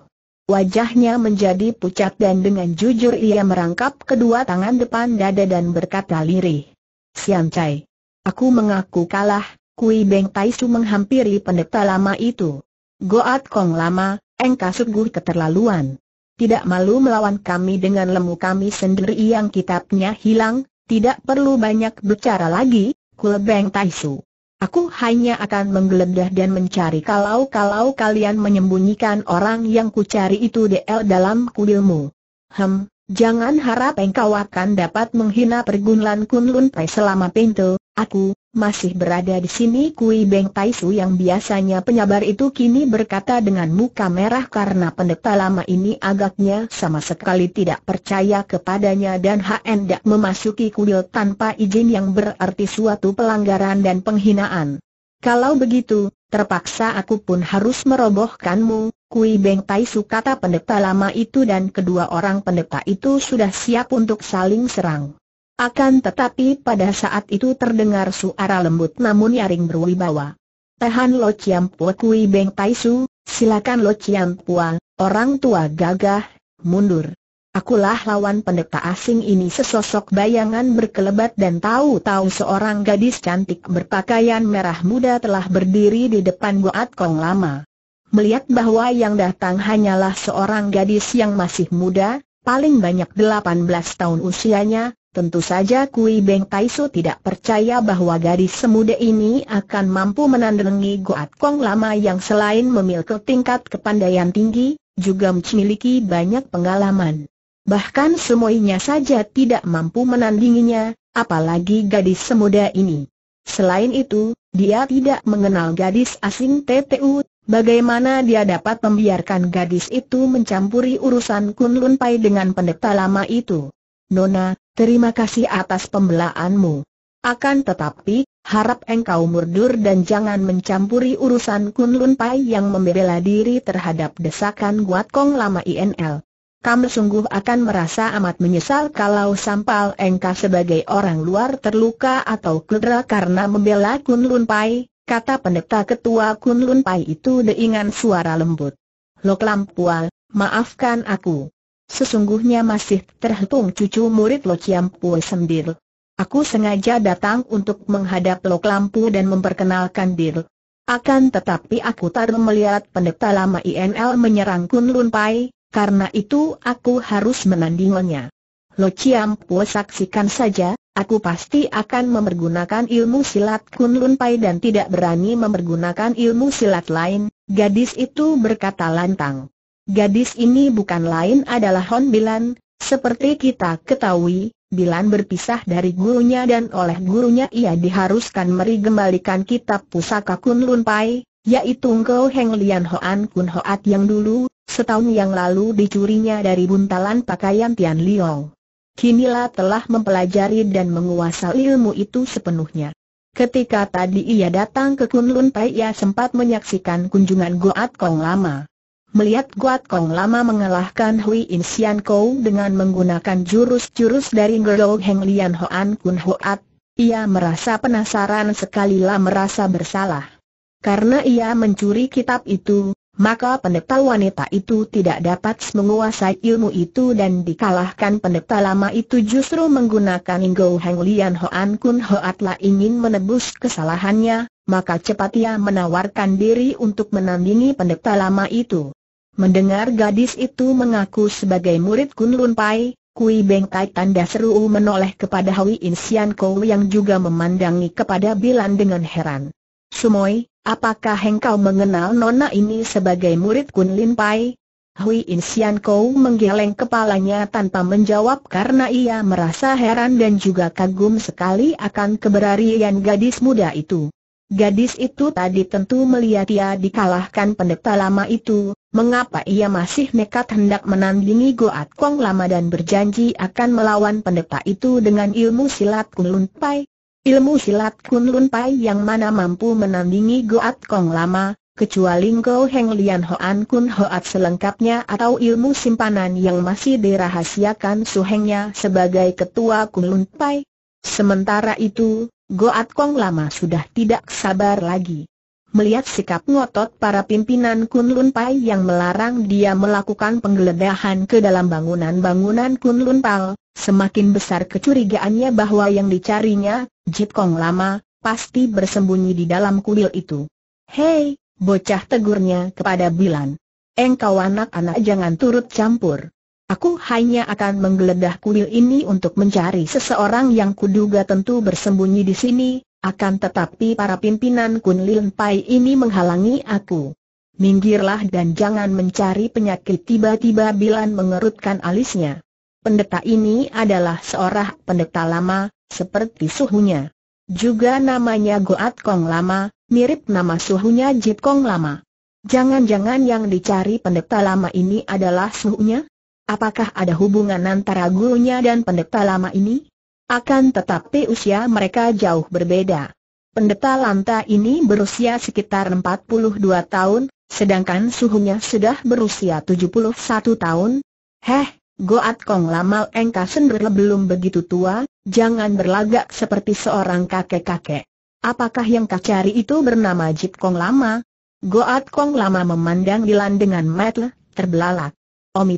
Wajahnya menjadi pucat dan dengan jujur ia merangkap kedua tangan depan dada dan berkata lirih. Sian Chai. Aku mengaku kalah, Kui Beng Tai Su menghampiri pendeta lama itu. Goat Kong lama, engkau sungguh keterlaluan. Tidak malu melawan kami dengan lemu kami sendiri yang kitabnya hilang, tidak perlu banyak bicara lagi, Kui Beng Tai Aku hanya akan menggeledah dan mencari kalau-kalau kalian menyembunyikan orang yang kucari itu DL dalam kuilmu. Hem, jangan harap engkau akan dapat menghina pergunlan Kunlun Pai selama pintu, aku, masih berada di sini Kui Beng Taisu yang biasanya penyabar itu kini berkata dengan muka merah karena pendeta lama ini agaknya sama sekali tidak percaya kepadanya dan hendak memasuki kuil tanpa izin yang berarti suatu pelanggaran dan penghinaan. Kalau begitu, terpaksa aku pun harus merobohkanmu, Kui Beng Taisu kata pendeta lama itu dan kedua orang pendeta itu sudah siap untuk saling serang. Akan tetapi pada saat itu terdengar suara lembut namun nyaring berwibawa. Tahan Lo Chiam Pua Kui Beng Tai Su, silakan Lo Chiam Pua, orang tua gagah, mundur. Akulah lawan pendeta asing ini sesosok bayangan berkelebat dan tahu-tahu seorang gadis cantik berpakaian merah muda telah berdiri di depan Goat Kong lama. Melihat bahwa yang datang hanyalah seorang gadis yang masih muda, paling banyak 18 tahun usianya, Tentu saja Kui Beng Taisu tidak percaya bahwa gadis semuda ini akan mampu menandingi Goat Kong lama yang selain memiliki tingkat kepandaian tinggi, juga memiliki banyak pengalaman. Bahkan semuanya saja tidak mampu menandinginya, apalagi gadis semuda ini. Selain itu, dia tidak mengenal gadis asing TTU, bagaimana dia dapat membiarkan gadis itu mencampuri urusan Kun Lun Pai dengan pendeta lama itu. Nona, terima kasih atas pembelaanmu. Akan tetapi, harap engkau mundur dan jangan mencampuri urusan Kunlun Pai yang membela diri terhadap desakan Guat Kong lama INL. Kamu sungguh akan merasa amat menyesal kalau sampal engkau sebagai orang luar terluka atau cedera karena membela Kunlun Pai, kata pendeta ketua Kunlun Pai itu dengan suara lembut. Lok Lampual, maafkan aku sesungguhnya masih terhitung cucu murid Lo Chiam Pue sendiri. Aku sengaja datang untuk menghadap Lo Lampu dan memperkenalkan diri. Akan tetapi aku tak melihat pendeta lama INL menyerang Kun Lun Pai, karena itu aku harus menandingannya. Lo Chiam Pue saksikan saja, aku pasti akan memergunakan ilmu silat Kun Lun Pai dan tidak berani memergunakan ilmu silat lain, gadis itu berkata lantang. Gadis ini bukan lain adalah Hon Bilan, seperti kita ketahui, Bilan berpisah dari gurunya dan oleh gurunya ia diharuskan meri gembalikan kitab pusaka Kunlun Pai, yaitu Ngkau Heng Lian Hoan Kun Hoat yang dulu, setahun yang lalu dicurinya dari buntalan pakaian Tian Liong. Kinilah telah mempelajari dan menguasai ilmu itu sepenuhnya. Ketika tadi ia datang ke Kunlun Pai ia sempat menyaksikan kunjungan Goat Kong lama. Melihat Guat Kong lama mengalahkan Hui In Sian Kou dengan menggunakan jurus-jurus dari Ngerdog Heng Lian Hoan Kun Hoat, ia merasa penasaran sekali lama merasa bersalah. Karena ia mencuri kitab itu, maka pendeta wanita itu tidak dapat menguasai ilmu itu dan dikalahkan pendeta lama itu justru menggunakan Ingo Heng Lian Hoan Kun lah ingin menebus kesalahannya, maka cepat ia menawarkan diri untuk menandingi pendeta lama itu. Mendengar gadis itu mengaku sebagai murid Kun Lun Pai, Kui Beng Tai tanda seru menoleh kepada Hui In Sian Kou yang juga memandangi kepada Bilan dengan heran. Sumoi, apakah engkau mengenal nona ini sebagai murid Kun Lin Pai? Hui In Sian Kou menggeleng kepalanya tanpa menjawab karena ia merasa heran dan juga kagum sekali akan keberanian gadis muda itu. Gadis itu tadi tentu melihat ia dikalahkan pendeta lama itu, mengapa ia masih nekat hendak menandingi Goat Kong lama dan berjanji akan melawan pendeta itu dengan ilmu silat Kunlun Pai. Ilmu silat Kunlun Pai yang mana mampu menandingi Goat Kong lama, kecuali Ngo Heng Lian Hoan Kun Hoat selengkapnya atau ilmu simpanan yang masih dirahasiakan suhengnya sebagai ketua Kunlun Pai. Sementara itu, Goat Kong lama sudah tidak sabar lagi. Melihat sikap ngotot para pimpinan Kunlun Pai yang melarang dia melakukan penggeledahan ke dalam bangunan-bangunan Kunlun Pal, semakin besar kecurigaannya bahwa yang dicarinya, Jit Kong lama, pasti bersembunyi di dalam kuil itu. Hei, bocah tegurnya kepada Bilan. Engkau anak-anak jangan turut campur. Aku hanya akan menggeledah kuil ini untuk mencari seseorang yang kuduga tentu bersembunyi di sini, akan tetapi para pimpinan Kun Lin Pai ini menghalangi aku. Minggirlah dan jangan mencari penyakit tiba-tiba Bilan mengerutkan alisnya. Pendeta ini adalah seorang pendeta lama, seperti suhunya. Juga namanya Goat Kong Lama, mirip nama suhunya Jip Kong Lama. Jangan-jangan yang dicari pendeta lama ini adalah suhunya? Apakah ada hubungan antara gurunya dan pendeta lama ini? Akan tetapi usia mereka jauh berbeda. Pendeta Lanta ini berusia sekitar 42 tahun, sedangkan suhunya sudah berusia 71 tahun. Heh, Goat Kong Lamal Engka Sendrele belum begitu tua, jangan berlagak seperti seorang kakek-kakek. Apakah yang kau cari itu bernama Jip Kong Lama? Goat Kong Lama memandang Dilan dengan mata terbelalak. Omi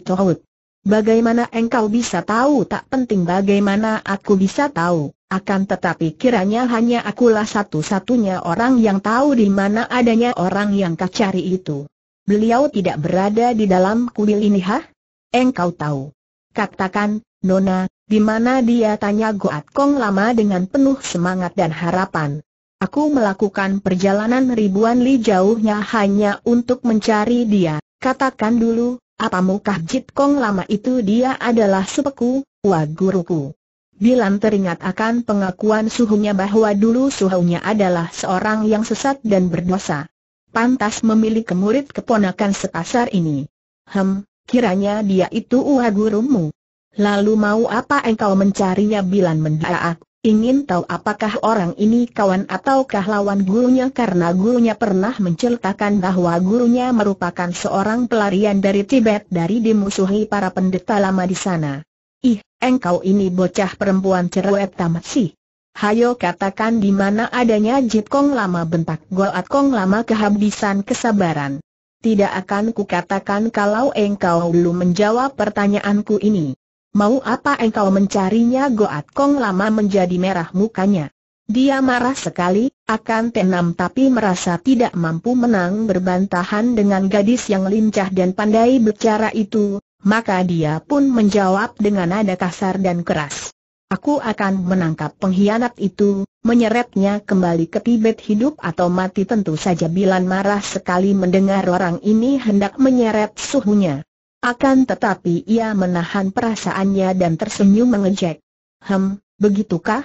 Bagaimana engkau bisa tahu tak penting bagaimana aku bisa tahu, akan tetapi kiranya hanya akulah satu-satunya orang yang tahu di mana adanya orang yang kau cari itu. Beliau tidak berada di dalam kuil ini ha? Engkau tahu. Katakan, Nona, di mana dia tanya Goat Kong lama dengan penuh semangat dan harapan. Aku melakukan perjalanan ribuan li jauhnya hanya untuk mencari dia, katakan dulu, apa mukah Jit Kong lama itu dia adalah sepeku, wah guruku. Bilan teringat akan pengakuan suhunya bahwa dulu suhunya adalah seorang yang sesat dan berdosa. Pantas memiliki murid keponakan sepasar ini. Hem, kiranya dia itu wah gurumu. Lalu mau apa engkau mencarinya Bilan mendaak? Ingin tahu apakah orang ini kawan ataukah lawan gurunya karena gurunya pernah menceritakan bahwa gurunya merupakan seorang pelarian dari Tibet dari dimusuhi para pendeta lama di sana. Ih, engkau ini bocah perempuan cerewet tamat sih. Hayo katakan di mana adanya Jip Kong lama bentak Goat Kong lama kehabisan kesabaran. Tidak akan kukatakan kalau engkau belum menjawab pertanyaanku ini. Mau apa engkau mencarinya Goat Kong lama menjadi merah mukanya. Dia marah sekali, akan tenam tapi merasa tidak mampu menang berbantahan dengan gadis yang lincah dan pandai bicara itu, maka dia pun menjawab dengan nada kasar dan keras. Aku akan menangkap pengkhianat itu, menyeretnya kembali ke Tibet hidup atau mati tentu saja Bilan marah sekali mendengar orang ini hendak menyeret suhunya. Akan tetapi ia menahan perasaannya dan tersenyum mengejek. Hem, begitukah?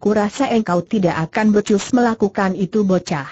Kurasa engkau tidak akan becus melakukan itu bocah.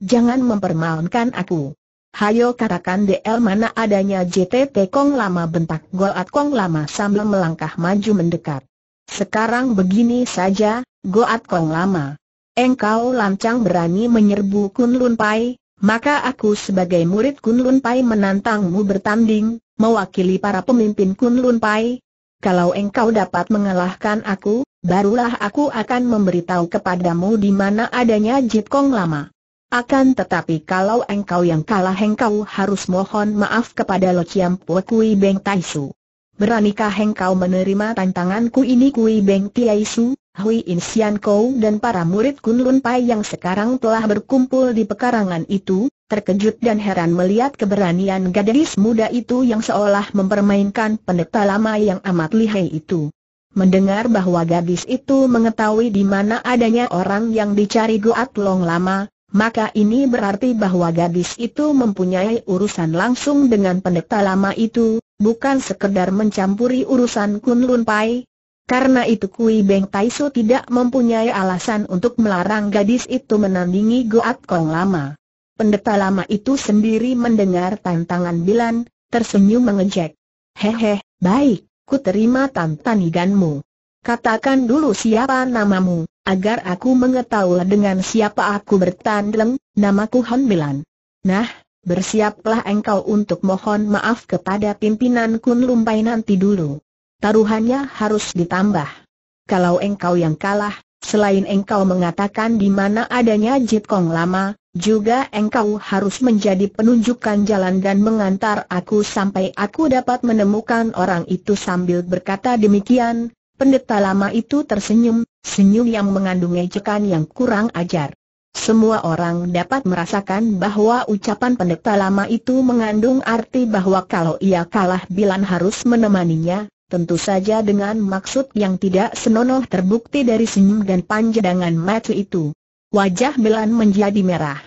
Jangan mempermalukan aku. Hayo katakan DL mana adanya JTT Kong Lama bentak Goat Kong Lama sambil melangkah maju mendekat. Sekarang begini saja, Goat Kong Lama. Engkau lancang berani menyerbu Kun Lun Pai, maka aku sebagai murid Kun Lun Pai menantangmu bertanding, mewakili para pemimpin Kunlun Pai. Kalau engkau dapat mengalahkan aku, barulah aku akan memberitahu kepadamu di mana adanya Jip Kong lama. Akan tetapi kalau engkau yang kalah engkau harus mohon maaf kepada Lo Chiam Po Kui Beng Tai Su. Beranikah engkau menerima tantanganku ini Kui Beng Tai Su? Hui Insian Kou dan para murid Kunlun Pai yang sekarang telah berkumpul di pekarangan itu, terkejut dan heran melihat keberanian gadis muda itu yang seolah mempermainkan pendeta lama yang amat lihai itu. Mendengar bahwa gadis itu mengetahui di mana adanya orang yang dicari Goat Long lama, maka ini berarti bahwa gadis itu mempunyai urusan langsung dengan pendeta lama itu, bukan sekedar mencampuri urusan Kun Lun Pai. Karena itu Kui Beng Tai Su tidak mempunyai alasan untuk melarang gadis itu menandingi Goat Kong lama. Pendeta lama itu sendiri mendengar tantangan Bilan, tersenyum mengejek. Hehe, baik, ku terima tantanganmu. Katakan dulu siapa namamu, agar aku mengetahui dengan siapa aku bertandeng, namaku Han Bilan. Nah, bersiaplah engkau untuk mohon maaf kepada pimpinan Kun Lumpai nanti dulu. Taruhannya harus ditambah. Kalau engkau yang kalah, selain engkau mengatakan di mana adanya Jit Kong lama, juga engkau harus menjadi penunjukan jalan dan mengantar aku sampai aku dapat menemukan orang itu sambil berkata demikian, pendeta lama itu tersenyum, senyum yang mengandung ejekan yang kurang ajar. Semua orang dapat merasakan bahwa ucapan pendeta lama itu mengandung arti bahwa kalau ia kalah Bilan harus menemaninya, tentu saja dengan maksud yang tidak senonoh terbukti dari senyum dan panjangan mata itu. Wajah Milan menjadi merah.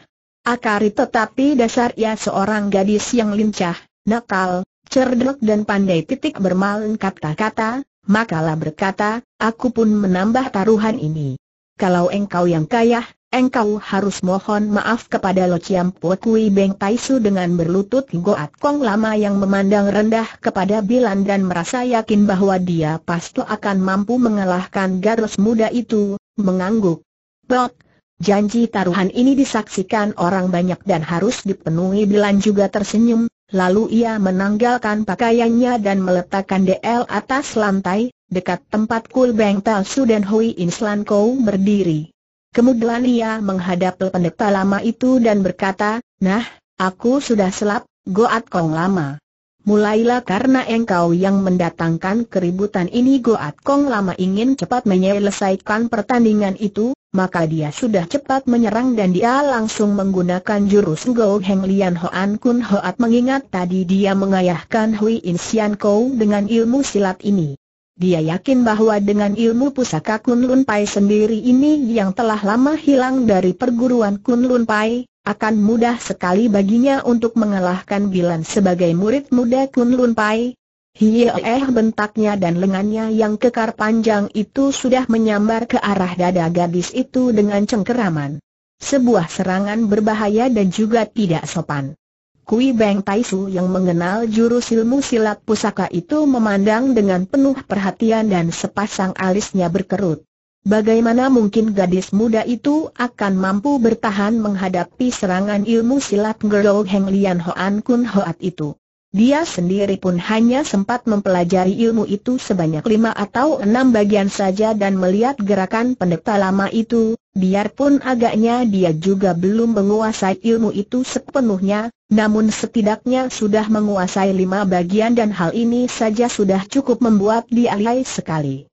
Akari tetapi dasar ia seorang gadis yang lincah, nakal, cerdik dan pandai titik bermain kata-kata, makalah berkata, aku pun menambah taruhan ini. Kalau engkau yang kaya, engkau harus mohon maaf kepada Lo Chiam Po Kui Beng Tai Su dengan berlutut Goat Kong lama yang memandang rendah kepada Bilan dan merasa yakin bahwa dia pasti akan mampu mengalahkan garis muda itu, mengangguk. Bok, Janji taruhan ini disaksikan orang banyak dan harus dipenuhi Bilan juga tersenyum, lalu ia menanggalkan pakaiannya dan meletakkan DL atas lantai, dekat tempat Kul Beng Tel dan Hui Inslan Kou berdiri. Kemudian ia menghadap pendeta lama itu dan berkata, Nah, aku sudah selap, Goat Kong lama. Mulailah karena engkau yang mendatangkan keributan ini Goat Kong lama ingin cepat menyelesaikan pertandingan itu, maka dia sudah cepat menyerang dan dia langsung menggunakan jurus Go Heng Lian Hoan Kun Hoat mengingat tadi dia mengayahkan Hui In Sian Kou dengan ilmu silat ini. Dia yakin bahwa dengan ilmu pusaka Kun Lun Pai sendiri ini yang telah lama hilang dari perguruan Kun Lun Pai, akan mudah sekali baginya untuk mengalahkan Bilan sebagai murid muda Kun Lun Pai. eh bentaknya dan lengannya yang kekar panjang itu sudah menyambar ke arah dada gadis itu dengan cengkeraman. Sebuah serangan berbahaya dan juga tidak sopan. Kui Beng Taisu yang mengenal jurus ilmu silat pusaka itu memandang dengan penuh perhatian dan sepasang alisnya berkerut. Bagaimana mungkin gadis muda itu akan mampu bertahan menghadapi serangan ilmu silat Gerou Heng Lian Hoan Kun Hoat itu? Dia sendiri pun hanya sempat mempelajari ilmu itu sebanyak lima atau enam bagian saja dan melihat gerakan pendeta lama itu, biarpun agaknya dia juga belum menguasai ilmu itu sepenuhnya, namun setidaknya sudah menguasai lima bagian dan hal ini saja sudah cukup membuat dia lihai sekali.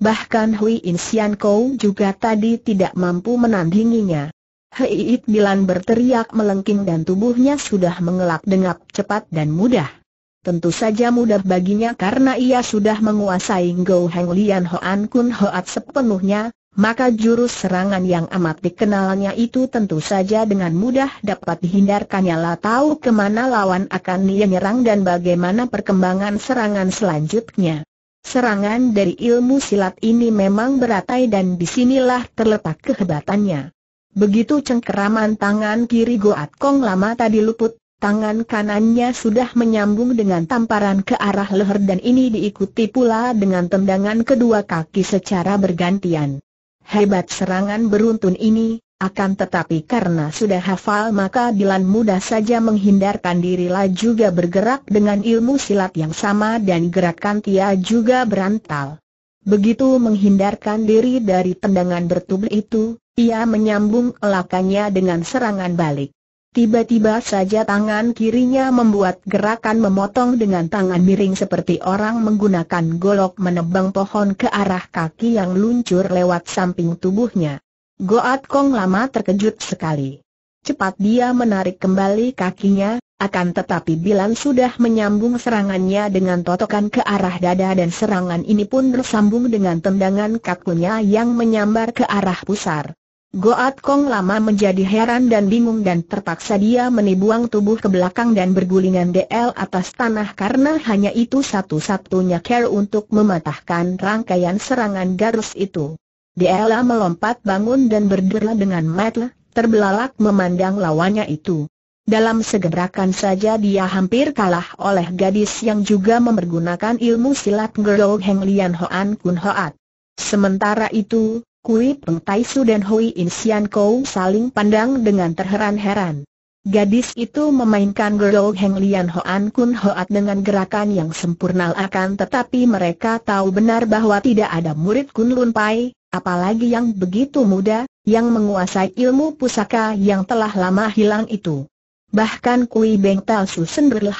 Bahkan Hui In Kou juga tadi tidak mampu menandinginya. Hei It Bilan berteriak melengking dan tubuhnya sudah mengelak dengap cepat dan mudah. Tentu saja mudah baginya karena ia sudah menguasai Ngou Heng Lian Hoan Kun Hoat sepenuhnya, maka jurus serangan yang amat dikenalnya itu tentu saja dengan mudah dapat dihindarkannya lah tahu kemana lawan akan dia nyerang dan bagaimana perkembangan serangan selanjutnya. Serangan dari ilmu silat ini memang beratai dan disinilah terletak kehebatannya. Begitu cengkeraman tangan kiri Goat Kong lama tadi luput, tangan kanannya sudah menyambung dengan tamparan ke arah leher dan ini diikuti pula dengan tendangan kedua kaki secara bergantian. Hebat serangan beruntun ini, akan tetapi karena sudah hafal maka Dilan mudah saja menghindarkan diri lah juga bergerak dengan ilmu silat yang sama dan gerakan Tia juga berantal. Begitu menghindarkan diri dari tendangan bertubi itu, ia menyambung elakannya dengan serangan balik. Tiba-tiba saja tangan kirinya membuat gerakan memotong dengan tangan miring seperti orang menggunakan golok menebang pohon ke arah kaki yang luncur lewat samping tubuhnya. Goat Kong lama terkejut sekali. Cepat dia menarik kembali kakinya, akan tetapi Bilan sudah menyambung serangannya dengan totokan ke arah dada dan serangan ini pun bersambung dengan tendangan kakunya yang menyambar ke arah pusar. Goat Kong lama menjadi heran dan bingung dan terpaksa dia menibuang tubuh ke belakang dan bergulingan DL atas tanah karena hanya itu satu-satunya care untuk mematahkan rangkaian serangan garus itu. Dia melompat bangun dan berdera dengan metle, terbelalak memandang lawannya itu. Dalam segerakan saja dia hampir kalah oleh gadis yang juga memergunakan ilmu silat Gerou Heng Lian Hoan Kun Hoat. Sementara itu, Kui Peng Tai Su dan Hui In Sian Kou saling pandang dengan terheran-heran. Gadis itu memainkan Gerou Heng Lian Hoan Kun Hoat dengan gerakan yang sempurna akan tetapi mereka tahu benar bahwa tidak ada murid Kun Lun Pai, apalagi yang begitu muda, yang menguasai ilmu pusaka yang telah lama hilang itu. Bahkan Kui Beng Tal Su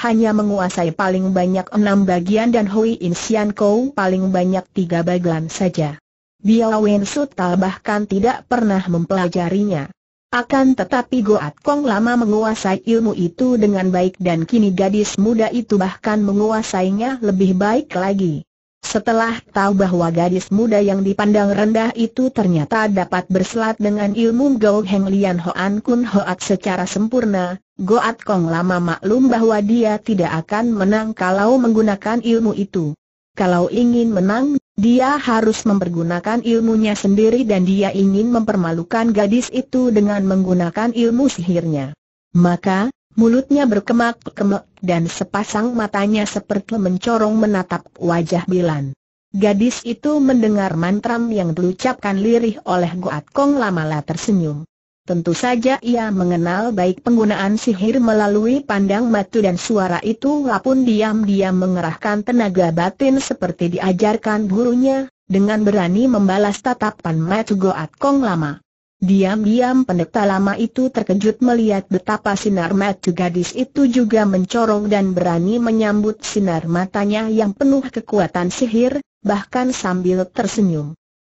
hanya menguasai paling banyak enam bagian dan Hui In Sian Kou paling banyak tiga bagian saja. Biao Wen Su bahkan tidak pernah mempelajarinya. Akan tetapi Goat Kong lama menguasai ilmu itu dengan baik dan kini gadis muda itu bahkan menguasainya lebih baik lagi. Setelah tahu bahwa gadis muda yang dipandang rendah itu ternyata dapat berselat dengan ilmu Go Heng Lian Hoan Kun Hoat secara sempurna, Goat Kong lama maklum bahwa dia tidak akan menang kalau menggunakan ilmu itu. Kalau ingin menang, dia harus mempergunakan ilmunya sendiri dan dia ingin mempermalukan gadis itu dengan menggunakan ilmu sihirnya. Maka, Mulutnya berkemak kemak dan sepasang matanya seperti mencorong menatap wajah Bilan. Gadis itu mendengar mantra yang diucapkan lirih oleh Goat Kong Lamala tersenyum. Tentu saja ia mengenal baik penggunaan sihir melalui pandang matu dan suara itu lapun diam-diam mengerahkan tenaga batin seperti diajarkan gurunya, dengan berani membalas tatapan matu Goat Kong Lamala. Diam-diam pendeta lama itu terkejut melihat betapa sinar mata gadis itu juga mencorong dan berani menyambut sinar matanya yang penuh kekuatan sihir, bahkan sambil tersenyum.